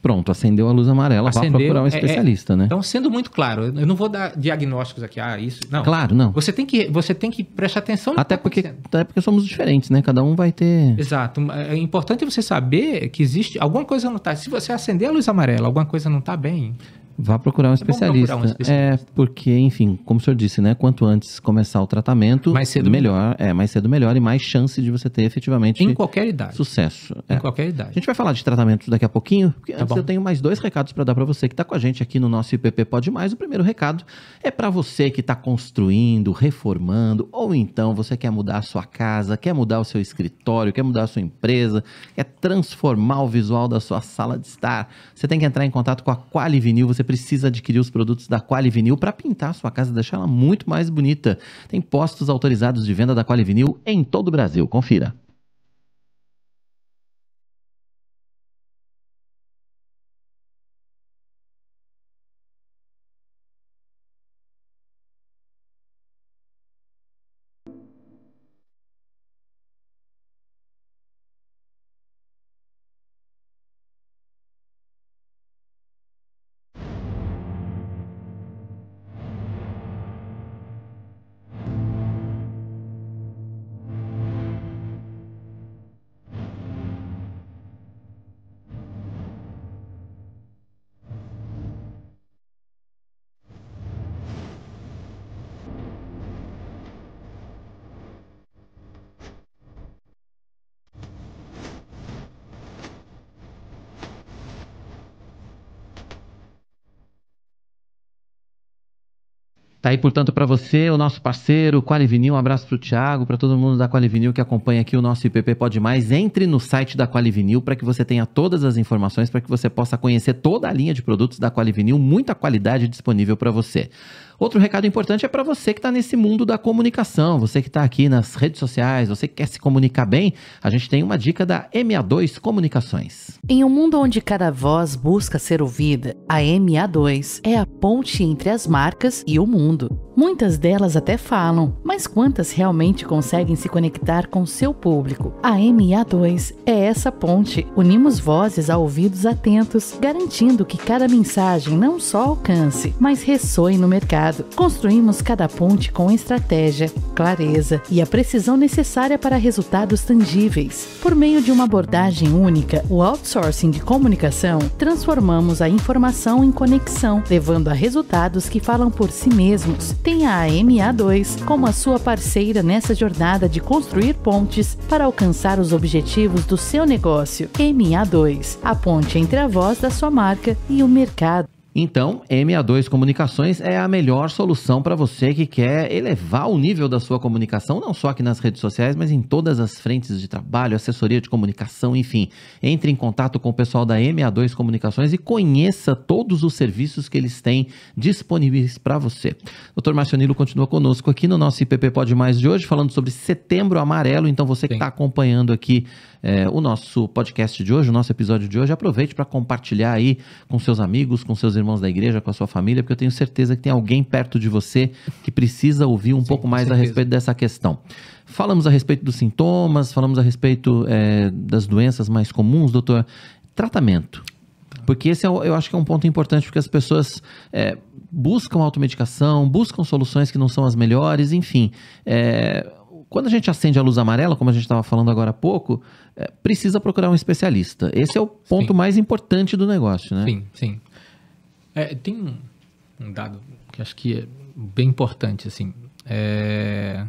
pronto, acendeu a luz amarela, acendeu, vá procurar um especialista, é, é. né? Então, sendo muito claro, eu não vou dar diagnósticos aqui, ah, isso, não. Claro, não. Você tem que, você tem que prestar atenção no até que tá porque, Até porque somos diferentes, né? Cada um vai ter... Exato. É importante você saber que existe, alguma coisa não está... Se você acender a luz amarela, alguma coisa não está bem... Vá procurar um, é especialista. procurar um especialista. É, porque, enfim, como o senhor disse, né? Quanto antes começar o tratamento, mais cedo né? melhor. É, mais cedo melhor e mais chance de você ter efetivamente. Em qualquer idade. Sucesso. Em é. qualquer idade. A gente vai falar de tratamentos daqui a pouquinho, porque tá antes bom. eu tenho mais dois recados para dar para você que está com a gente aqui no nosso IPP Pode Mais. O primeiro recado é para você que está construindo, reformando, ou então você quer mudar a sua casa, quer mudar o seu escritório, quer mudar a sua empresa, quer transformar o visual da sua sala de estar. Você tem que entrar em contato com a Qualivinil, você precisa adquirir os produtos da Quali Vinil para pintar a sua casa e deixar ela muito mais bonita. Tem postos autorizados de venda da Quali Vinil em todo o Brasil. Confira. aí, portanto, para você, o nosso parceiro Qualivinil, um abraço para o Thiago, para todo mundo da Qualivinil que acompanha aqui o nosso IPP Pode Mais. Entre no site da Qualivinil para que você tenha todas as informações, para que você possa conhecer toda a linha de produtos da Qualivinil, muita qualidade disponível para você. Outro recado importante é para você que está nesse mundo da comunicação, você que está aqui nas redes sociais, você que quer se comunicar bem, a gente tem uma dica da MA2 Comunicações. Em um mundo onde cada voz busca ser ouvida, a MA2 é a ponte entre as marcas e o mundo mundo. Muitas delas até falam, mas quantas realmente conseguem se conectar com seu público? A MA2 é essa ponte. Unimos vozes a ouvidos atentos, garantindo que cada mensagem não só alcance, mas ressoe no mercado. Construímos cada ponte com estratégia, clareza e a precisão necessária para resultados tangíveis. Por meio de uma abordagem única, o outsourcing de comunicação, transformamos a informação em conexão, levando a resultados que falam por si mesmos mesmos. Tem a ma 2 como a sua parceira nessa jornada de construir pontes para alcançar os objetivos do seu negócio. MA2, a ponte entre a voz da sua marca e o mercado. Então, MA2 Comunicações é a melhor solução para você que quer elevar o nível da sua comunicação, não só aqui nas redes sociais, mas em todas as frentes de trabalho, assessoria de comunicação, enfim. Entre em contato com o pessoal da MA2 Comunicações e conheça todos os serviços que eles têm disponíveis para você. Dr. Marcionilo continua conosco aqui no nosso IPP Pode Mais de hoje, falando sobre setembro amarelo. Então, você que está acompanhando aqui é, o nosso podcast de hoje, o nosso episódio de hoje. Aproveite para compartilhar aí com seus amigos, com seus irmãos da igreja, com a sua família, porque eu tenho certeza que tem alguém perto de você que precisa ouvir um Sim, pouco mais a respeito dessa questão. Falamos a respeito dos sintomas, falamos a respeito é, das doenças mais comuns, doutor. Tratamento. Porque esse é, eu acho que é um ponto importante, porque as pessoas é, buscam automedicação, buscam soluções que não são as melhores, enfim. É, quando a gente acende a luz amarela, como a gente estava falando agora há pouco, é, precisa procurar um especialista. Esse é o ponto sim. mais importante do negócio, né? Sim, sim. É, tem um, dado que acho que é bem importante, assim. É,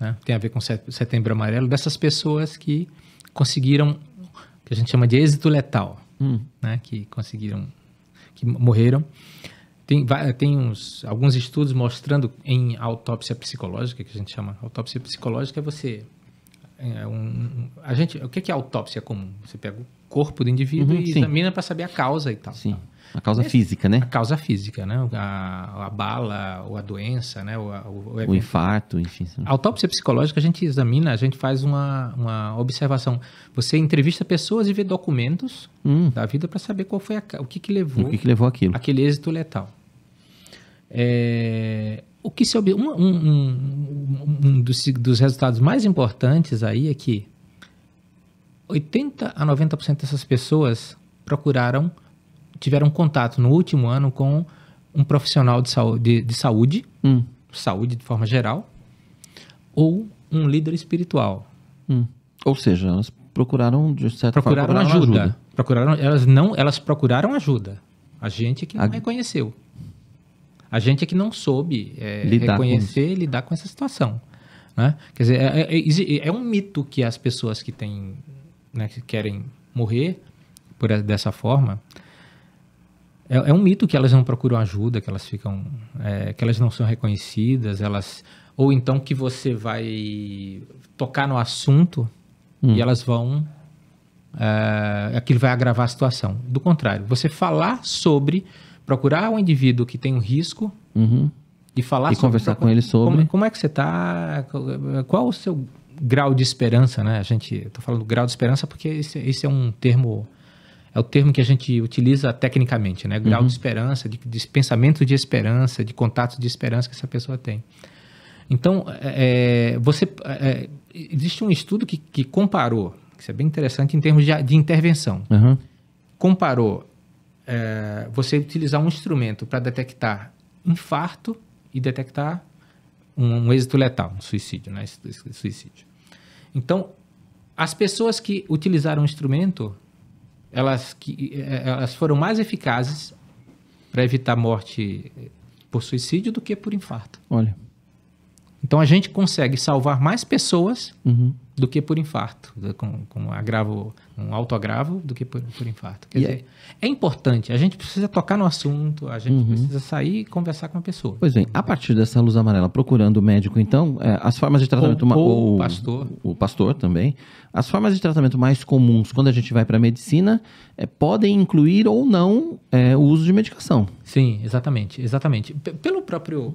né, tem a ver com setembro amarelo, dessas pessoas que conseguiram, que a gente chama de êxito letal, hum. né? Que conseguiram, que morreram. Tem, tem uns, alguns estudos mostrando em autópsia psicológica, que a gente chama autópsia psicológica, é você é um, a gente, o que é autópsia comum? Você pega o corpo do indivíduo uhum, e sim. examina para saber a causa e tal. Sim. A causa Esse, física, né? A causa física, né? A, a bala, ou a doença, né? O, o, o infarto, enfim. A autópsia psicológica, a gente examina, a gente faz uma, uma observação. Você entrevista pessoas e vê documentos hum. da vida para saber qual foi a, o que, que levou, o que, que levou aquilo. aquele êxito letal. É, o que se ob... um, um, um dos, dos resultados mais importantes aí é que 80 a 90% dessas pessoas procuraram, tiveram contato no último ano com um profissional de saúde, de saúde, hum. saúde de forma geral, ou um líder espiritual. Hum. Ou seja, elas procuraram de certa procuraram forma, procuraram ajuda. ajuda. Procuraram, elas não, elas procuraram ajuda. A gente que não a... reconheceu. A gente é que não soube é, lidar reconhecer e lidar com essa situação. Né? Quer dizer, é, é, é, um mito que as pessoas que têm, né, que querem morrer por dessa forma, é, é, um mito que elas não procuram ajuda, que elas ficam, é, que elas não são reconhecidas, elas ou então que você vai tocar no assunto hum. e elas vão é, aquilo vai agravar a situação. Do contrário, você falar sobre procurar um indivíduo que tem um risco uhum. e falar e sobre, conversar com ele sobre como, como é que você está, qual o seu grau de esperança, né? A gente, tô falando grau de esperança porque esse, esse é um termo é o termo que a gente utiliza tecnicamente, né? Grau uhum. de esperança, de, de, pensamento de esperança, de contato de esperança que essa pessoa tem. Então, é, é, você é, existe um estudo que, que comparou, que isso é bem interessante em termos de, de intervenção, uhum. comparou é, você utilizar um instrumento para detectar infarto e detectar um, um, êxito letal, um suicídio, né? Suicídio. Então, as pessoas que utilizaram o instrumento, elas, que, eh, elas foram mais eficazes para evitar morte eh, por suicídio do que por infarto. Olha. Então a gente consegue salvar mais pessoas uhum. do que por infarto, com, com agravo, um autoagravo do que por, por infarto. Quer e dizer, é... é... importante, a gente precisa tocar no assunto, a gente uhum. precisa sair e conversar com a pessoa. Pois bem, a partir dessa luz amarela, procurando o médico, então, é, as formas de tratamento... Ou, ou, o pastor. O pastor também. As formas de tratamento mais comuns, quando a gente vai para a medicina, é, podem incluir ou não é, o uso de medicação. Sim, exatamente, exatamente. P pelo próprio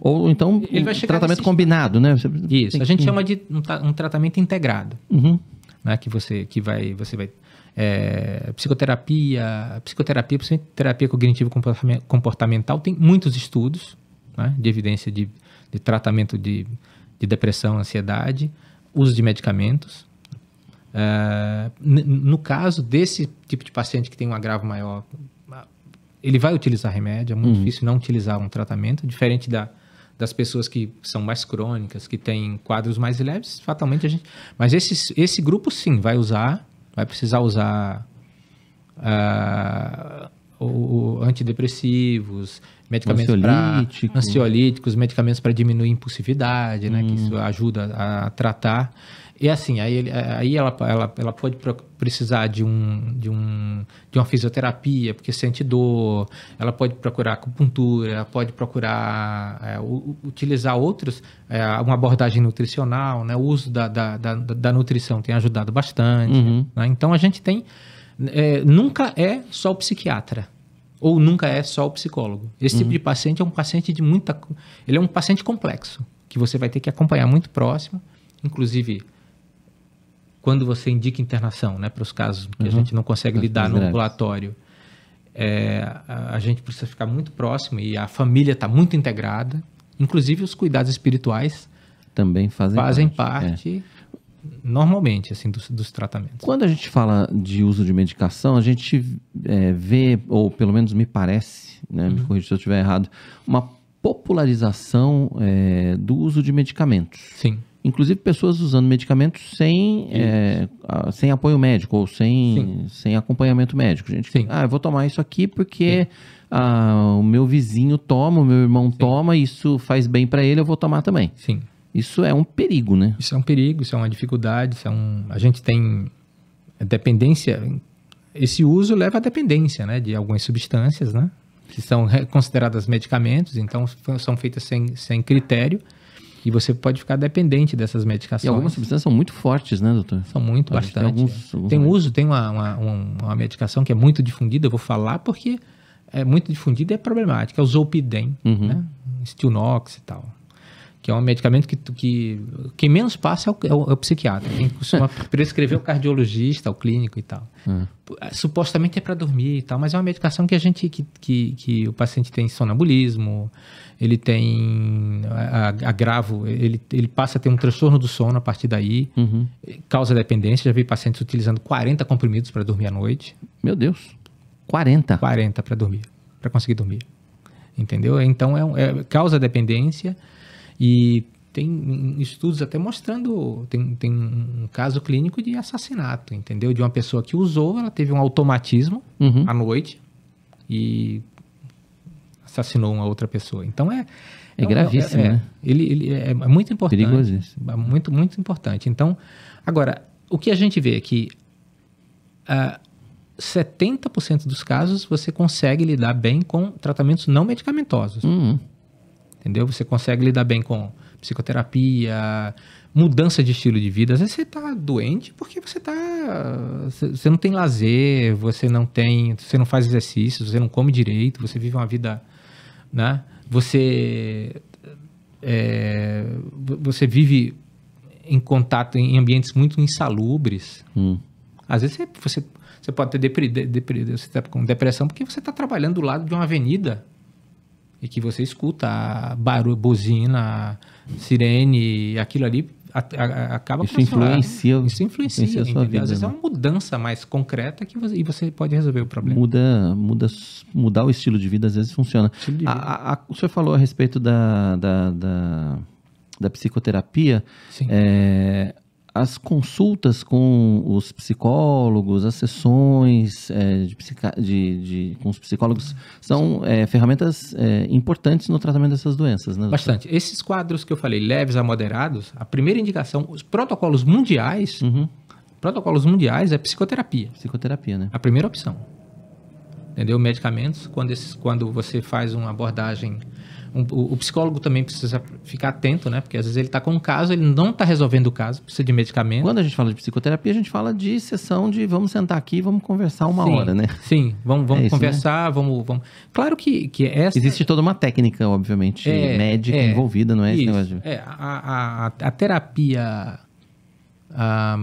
ou então ele vai tratamento combinado, né? Você Isso. A gente que... chama de um, um tratamento integrado, uhum. né? Que você que vai você vai é, psicoterapia, psicoterapia, terapia cognitivo comportamental tem muitos estudos né? de evidência de, de tratamento de, de depressão, ansiedade, uso de medicamentos. É, no caso desse tipo de paciente que tem um agravo maior, ele vai utilizar remédio, é muito uhum. difícil não utilizar um tratamento, diferente da, das pessoas que são mais crônicas, que têm quadros mais leves, fatalmente a gente. Mas esse, esse grupo sim vai usar, vai precisar usar uh, o, o antidepressivos, medicamentos Ansiolítico. pra, ansiolíticos, medicamentos para diminuir impulsividade, né? Que hum. isso ajuda a tratar. E assim, aí, ele, aí ela, ela, ela pode precisar de, um, de, um, de uma fisioterapia, porque sente dor, ela pode procurar acupuntura, pode procurar é, utilizar outros, é, uma abordagem nutricional, né? o uso da, da, da, da nutrição tem ajudado bastante. Uhum. Né? Então a gente tem. É, nunca é só o psiquiatra ou nunca é só o psicólogo. Esse tipo uhum. tipo de paciente é um paciente de muita. Ele é um paciente complexo, que você vai ter que acompanhar muito próximo, inclusive quando você indica internação, né, para os casos que uhum. a gente não consegue lidar no ambulatório, é, a, a gente precisa ficar muito próximo e a família está muito integrada. Inclusive os cuidados espirituais também fazem, fazem parte, parte é. normalmente assim dos, dos, tratamentos. Quando a gente fala de uso de medicação, a gente é, vê ou pelo menos me parece, né, uhum. me corrija se eu estiver errado, uma popularização é, do uso de medicamentos. Sim inclusive pessoas usando medicamentos sem, é, sem apoio médico ou sem, sem acompanhamento médico. Gente, Sim. ah, eu vou tomar isso aqui porque ah, o meu vizinho toma, o meu irmão Sim. toma, isso faz bem para ele, eu vou tomar também. Sim. Isso é um perigo, né? Isso é um perigo, isso é uma dificuldade, isso é um... A gente tem dependência... Esse uso leva à dependência, né? De algumas substâncias, né? que são consideradas medicamentos, então são feitas sem, sem critério e você pode ficar dependente dessas medicações. E algumas substâncias são muito fortes, né, doutor? São muito, bastante. Tem, alguns, é. alguns tem uso, tem uma, uma, uma, medicação que é muito difundida, eu vou falar porque é muito difundida e é problemática, é o Zolpidem, uhum. né? Stilnox e tal que é um medicamento que, que quem menos passa é o, é o, é o psiquiatra, quem costuma prescrever é o cardiologista, o clínico e tal. Hum. Ah, supostamente é para dormir e tal, mas é uma medicação que a gente, que, que, que o paciente tem sonambulismo, ele tem agravo, ele, ele passa a ter um transtorno do sono a partir daí, uhum. causa dependência, já vi pacientes utilizando 40 comprimidos para dormir à noite. Meu Deus, 40? 40 para dormir, para conseguir dormir. Entendeu? Então, é, é causa dependência, e tem estudos até mostrando, tem, tem um caso clínico de assassinato, entendeu? De uma pessoa que usou, ela teve um automatismo uhum. à noite e assassinou uma outra pessoa. Então é... É, é gravíssimo, é, é, né? Ele, ele é, é muito importante. Perigoso isso. É muito, muito importante. Então, agora, o que a gente vê é que uh, ah, 70% dos casos você consegue lidar bem com tratamentos não medicamentosos. Uhum entendeu? Você consegue lidar bem com psicoterapia, mudança de estilo de vida. Às vezes você está doente porque você tá você não tem lazer, você não tem, você não faz exercícios, você não come direito, você vive uma vida, né? Você é, você vive em contato em ambientes muito insalubres. Hum. Às vezes você, você, pode ter depre, depre, você tá com depressão porque você está trabalhando do lado de uma avenida e é que você escuta barulho, buzina, sirene, aquilo ali a, a, acaba isso influencia, isso influencia, influencia a sua vida. Às vezes é né? é uma mudança mais concreta que você, e você pode resolver o problema. Muda, muda, mudar o estilo de vida às vezes funciona. A, o senhor falou a respeito da, da, da, da psicoterapia. Sim. É, as consultas com os psicólogos, as sessões é, de, de, de, com os psicólogos são é, ferramentas é, importantes no tratamento dessas doenças, né? Bastante. Esses quadros que eu falei, leves a moderados, a primeira indicação, os protocolos mundiais, uhum. protocolos mundiais é psicoterapia. Psicoterapia, né? A primeira opção. Entendeu? Medicamentos, quando, esses, quando você faz uma abordagem um, o, o, psicólogo também precisa ficar atento, né? Porque às vezes ele está com um caso, ele não está resolvendo o caso, precisa de medicamento. Quando a gente fala de psicoterapia, a gente fala de sessão de vamos sentar aqui, vamos conversar uma sim, hora, né? Sim, vamos, vamos é isso, né? conversar, né? vamos, vamos. Claro que, que essa. Existe toda uma técnica, obviamente, é, médica é, envolvida, não é isso, esse negócio? De... É, a, a, a terapia. A,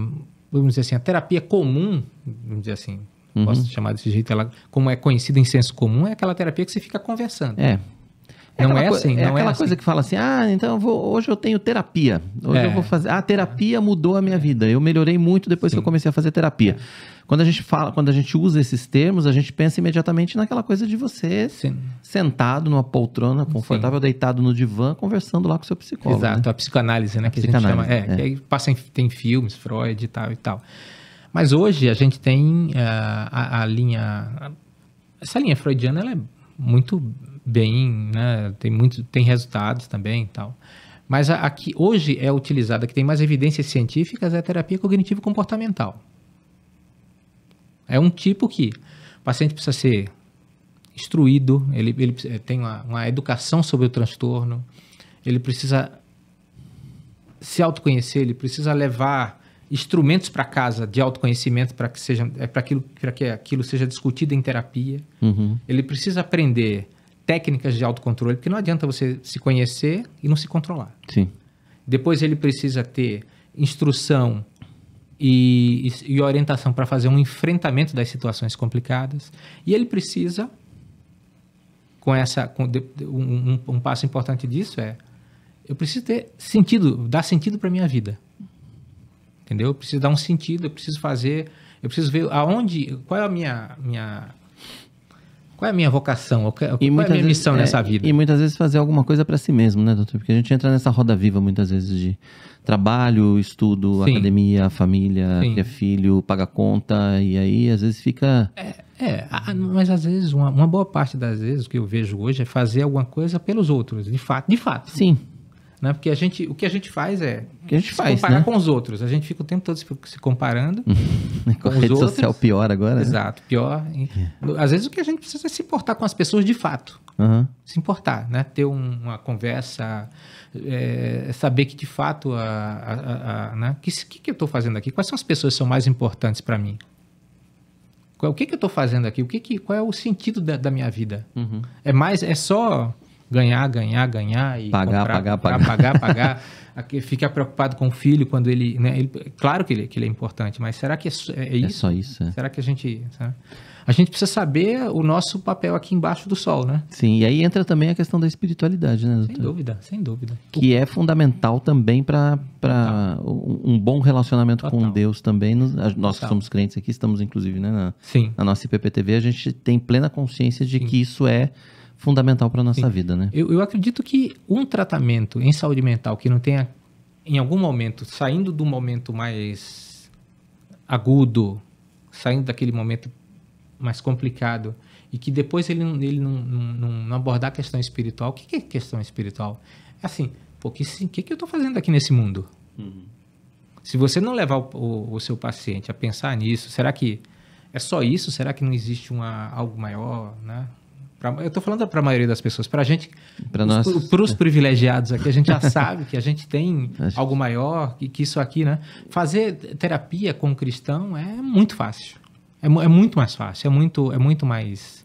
vamos dizer assim, a terapia comum, vamos dizer assim, Uhum. posso chamar desse jeito, ela, como é conhecida em senso comum, é aquela terapia que você fica conversando. É. É não é assim, é não é aquela é assim. coisa que fala assim: "Ah, então eu vou, hoje eu tenho terapia. Hoje é. eu vou fazer, ah, a terapia mudou a minha vida. Eu melhorei muito depois Sim. que eu comecei a fazer terapia". Quando a gente fala, quando a gente usa esses termos, a gente pensa imediatamente naquela coisa de você Sim. sentado numa poltrona confortável, Sim. deitado no divã, conversando lá com o seu psicólogo. Exato, né? a psicanálise, né, a que psicanálise, a gente chama, é, é, que aí passa em, tem filmes, Freud e tal e tal. Mas hoje a gente tem uh, a, a linha essa linha freudiana ela é muito bem, né? tem, muitos tem resultados também tal. Mas a, a, que hoje é utilizada, que tem mais evidências científicas, é a terapia cognitivo-comportamental. É um tipo que o paciente precisa ser instruído, ele, ele é, tem uma, uma educação sobre o transtorno, ele precisa se autoconhecer, ele precisa levar instrumentos para casa de autoconhecimento para que é para aquilo para que aquilo seja discutido em terapia. Uhum. Ele precisa aprender técnicas de autocontrole, porque não adianta você se conhecer e não se controlar. Sim. Depois ele precisa ter instrução e, e, orientação para fazer um enfrentamento das situações complicadas. E ele precisa, com essa, com de, um, um, um, passo importante disso é, eu preciso ter sentido, dar sentido para minha vida, entendeu? Eu preciso dar um sentido, eu preciso fazer, eu preciso ver aonde, qual é a minha minha qual é a minha vocação? Qual é a minha vezes, missão é, nessa vida? E muitas vezes fazer alguma coisa para si mesmo, né, doutor? Porque a gente entra nessa roda viva muitas vezes de trabalho, estudo, Sim. academia, família, Sim. filho, pagar conta, e aí às vezes fica. É, é mas às vezes, uma, uma, boa parte das vezes, o que eu vejo hoje é fazer alguma coisa pelos outros, de fato. De fato. Sim. Né? Porque a gente, o que a gente faz é o que a gente se faz, comparar né? com os outros. A gente fica o tempo todo se comparando. Uhum. com a rede outros. social pior agora. Né? Exato, né? pior. É. Às vezes o que a gente precisa é se importar com as pessoas de fato. Uhum. Se importar, né? ter uma conversa, é, saber que de fato a, a, a, a né? que, que, que eu estou fazendo aqui? Quais são as pessoas que são mais importantes para mim? o que, que eu estou fazendo aqui? O que que, qual é o sentido da, da minha vida? Uhum. É mais, é só ganhar, ganhar, ganhar e pagar, comprar, pagar, comprar, pagar, pagar, pagar. Aqui, fica preocupado com o filho quando ele, né, ele claro que ele, que ele é importante, mas será que é, é, é isso? É só isso. É. Será que a gente, sabe? Né? a gente precisa saber o nosso papel aqui embaixo do sol, né? Sim, e aí entra também a questão da espiritualidade, né? Doutor? Sem dúvida, sem dúvida. Que é fundamental também para um bom relacionamento Total. com Deus também. Nos, nós que somos crentes aqui, estamos inclusive né, na, na, nossa IPPTV, a gente tem plena consciência de Sim. que isso é fundamental para a nossa Sim. vida, né? Eu, eu acredito que um tratamento em saúde mental que não tenha, em algum momento, saindo do momento mais agudo, saindo daquele momento mais complicado, e que depois ele, ele não, não, não abordar a questão espiritual, o que é questão espiritual? É assim, pô, o que, que eu estou fazendo aqui nesse mundo? Uhum. Se você não levar o, o, o, seu paciente a pensar nisso, será que é só isso? Será que não existe uma, algo maior, né? Pra, eu estou falando para a maioria das pessoas. Para a gente, para nós, para os privilegiados aqui, a gente já sabe que a gente tem Acho... algo maior que, que isso aqui, né? Fazer terapia com um cristão é muito fácil. É, é muito mais fácil. É muito, é muito mais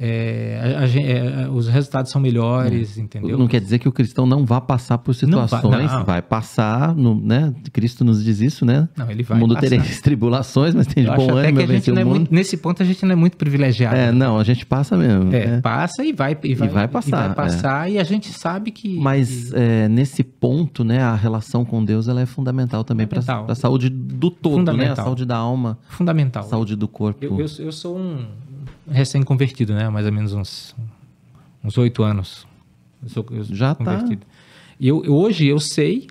é, a, a, é, os resultados são melhores, não, é. entendeu? Não quer dizer que o cristão não vá passar por situações, não vai, não. vai, passar, no, né? Cristo nos diz isso, né? Não, ele vai. O mundo passar. tereis tribulações, mas tem de bom ânimo, vencer mundo. É muito, nesse ponto a gente não é muito privilegiado. É, né? não, a gente passa mesmo. É, né? passa e vai, e vai, e vai passar. E é. vai passar e a gente sabe que. Mas que... nesse ponto, né, a relação com Deus ela é fundamental também para a saúde do todo, né? A saúde da alma. Fundamental. Saúde do corpo. eu, eu, eu sou um recém-convertido, né? Mais ou menos uns uns oito anos. Eu sou, eu Já tá. convertido. Tá. E eu, eu, hoje eu sei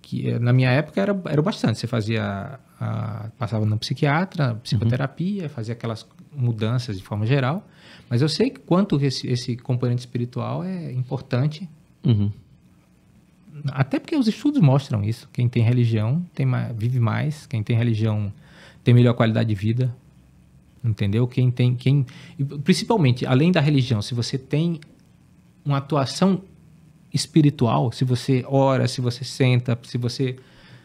que eh, na minha época era, era bastante. Você fazia a, ah, passava no psiquiatra, psicoterapia, uhum. fazia aquelas mudanças de forma geral. Mas eu sei quanto esse, esse componente espiritual é importante. Uhum. Até porque os estudos mostram isso. Quem tem religião tem mais, vive mais. Quem tem religião tem melhor qualidade de vida entendeu? Quem tem, quem, principalmente além da religião, se você tem uma atuação espiritual, se você ora, se você senta, se você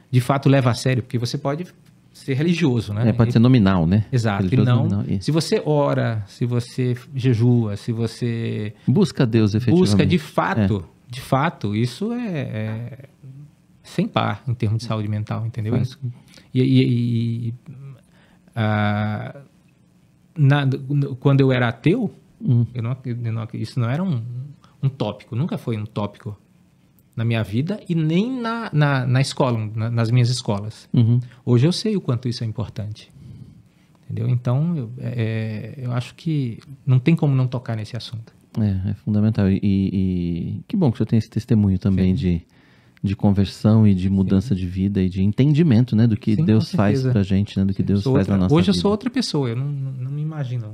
de fato leva a sério, porque você pode ser religioso, né? É, pode ser nominal, né? Exato. Religioso, e não, nominal, se você ora, se você jejua, se você busca Deus efetivamente, busca de fato, é. de fato, isso é, é sem par em termos de saúde mental, entendeu? Isso, e, e, e uh, na, quando eu era ateu, hum. eu não, eu não, isso não era um, um tópico, nunca foi um tópico na minha vida e nem na, na, na escola, na, nas minhas escolas. Uhum. Hoje eu sei o quanto isso é importante. Entendeu? Então, eu, é, é eu acho que não tem como não tocar nesse assunto. É, é fundamental. E, e que bom que você tem esse testemunho também Sim. de de conversão e de mudança Sim. de vida e de entendimento, né, do que Sim, Deus faz pra gente, né, do que Sim, Deus faz outra. na nossa Hoje vida. Hoje eu sou outra pessoa, eu não, não me imagino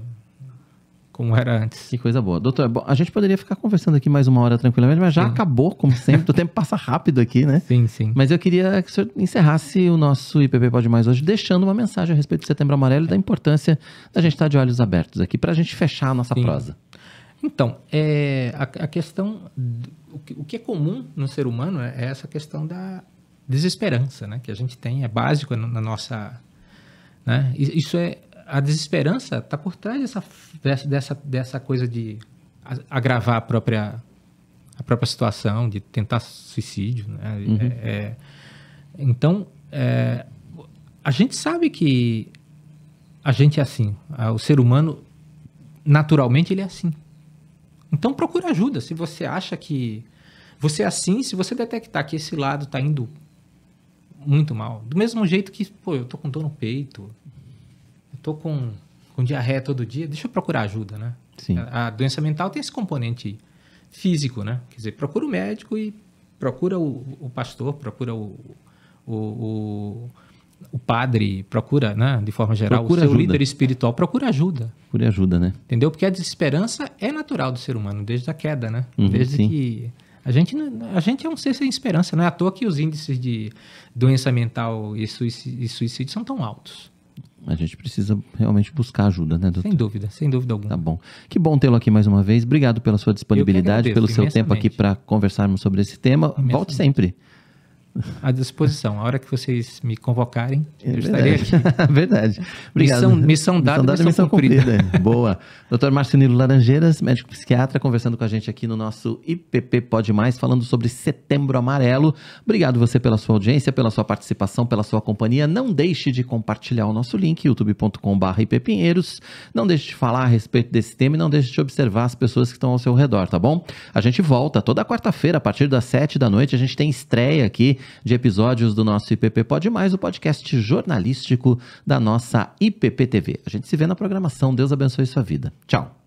como era antes. Que coisa boa. Doutor, a gente poderia ficar conversando aqui mais uma hora tranquilamente, mas já sim. acabou, como sempre. o tempo passa rápido aqui, né? Sim, sim. Mas eu queria que o senhor encerrasse o nosso IPP Pode Mais hoje, deixando uma mensagem a respeito do Setembro Amarelo e da importância da gente estar de olhos abertos aqui, para a gente fechar a nossa sim. prosa. Então, é, a, a questão o que, o que é comum no ser humano é, é essa questão da desesperança, né? Que a gente tem, é básico na nossa... Né? Isso é... A desesperança está por trás dessa, dessa, dessa coisa de agravar a própria, a própria situação, de tentar suicídio, né? É, uhum. É, é, então, é, a gente sabe que a gente é assim. O ser humano, naturalmente, ele é assim. Então procura ajuda. Se você acha que você é assim, se você detectar que esse lado está indo muito mal, do mesmo jeito que, pô, eu tô com dor no peito, eu tô com, com diarreia todo dia, deixa eu procurar ajuda, né? Sim. A, a doença mental tem esse componente físico, né? Quer dizer, procura o médico e procura o, o pastor, procura o, o, o o padre procura, né, de forma geral, procura o seu ajuda. líder espiritual procura ajuda. Procura ajuda, né? Entendeu? Porque a desesperança é natural do ser humano desde a queda, né? Uhum, desde sim. que a gente, a gente é um ser sem esperança, não é à toa que os índices de doença mental e suicídio são tão altos a gente precisa realmente buscar ajuda, né, doutor? Sem dúvida, sem dúvida alguma. Tá bom. Que bom tê-lo aqui mais uma vez. Obrigado pela sua disponibilidade, agradeço, pelo seu tempo aqui para conversarmos sobre esse tema. Volte sempre à disposição. A hora que vocês me convocarem, é eu verdade. estarei aqui. verdade. Obrigado. Missão, missão dada, missão, dada, missão, missão cumprida. cumprida. Boa. Dr. Marcinilo Laranjeiras, médico psiquiatra, conversando com a gente aqui no nosso IPP Pode Mais, falando sobre Setembro Amarelo. Obrigado você pela sua audiência, pela sua participação, pela sua companhia. Não deixe de compartilhar o nosso link, youtube.com.br ippinheiros. Não deixe de falar a respeito desse tema e não deixe de observar as pessoas que estão ao seu redor, tá bom? A gente volta toda quarta-feira, a partir das sete da noite, a gente tem estreia aqui de episódios do nosso IPP Pode Mais, o podcast jornalístico da nossa IPP TV. A gente se vê na programação. Deus abençoe sua vida. Tchau.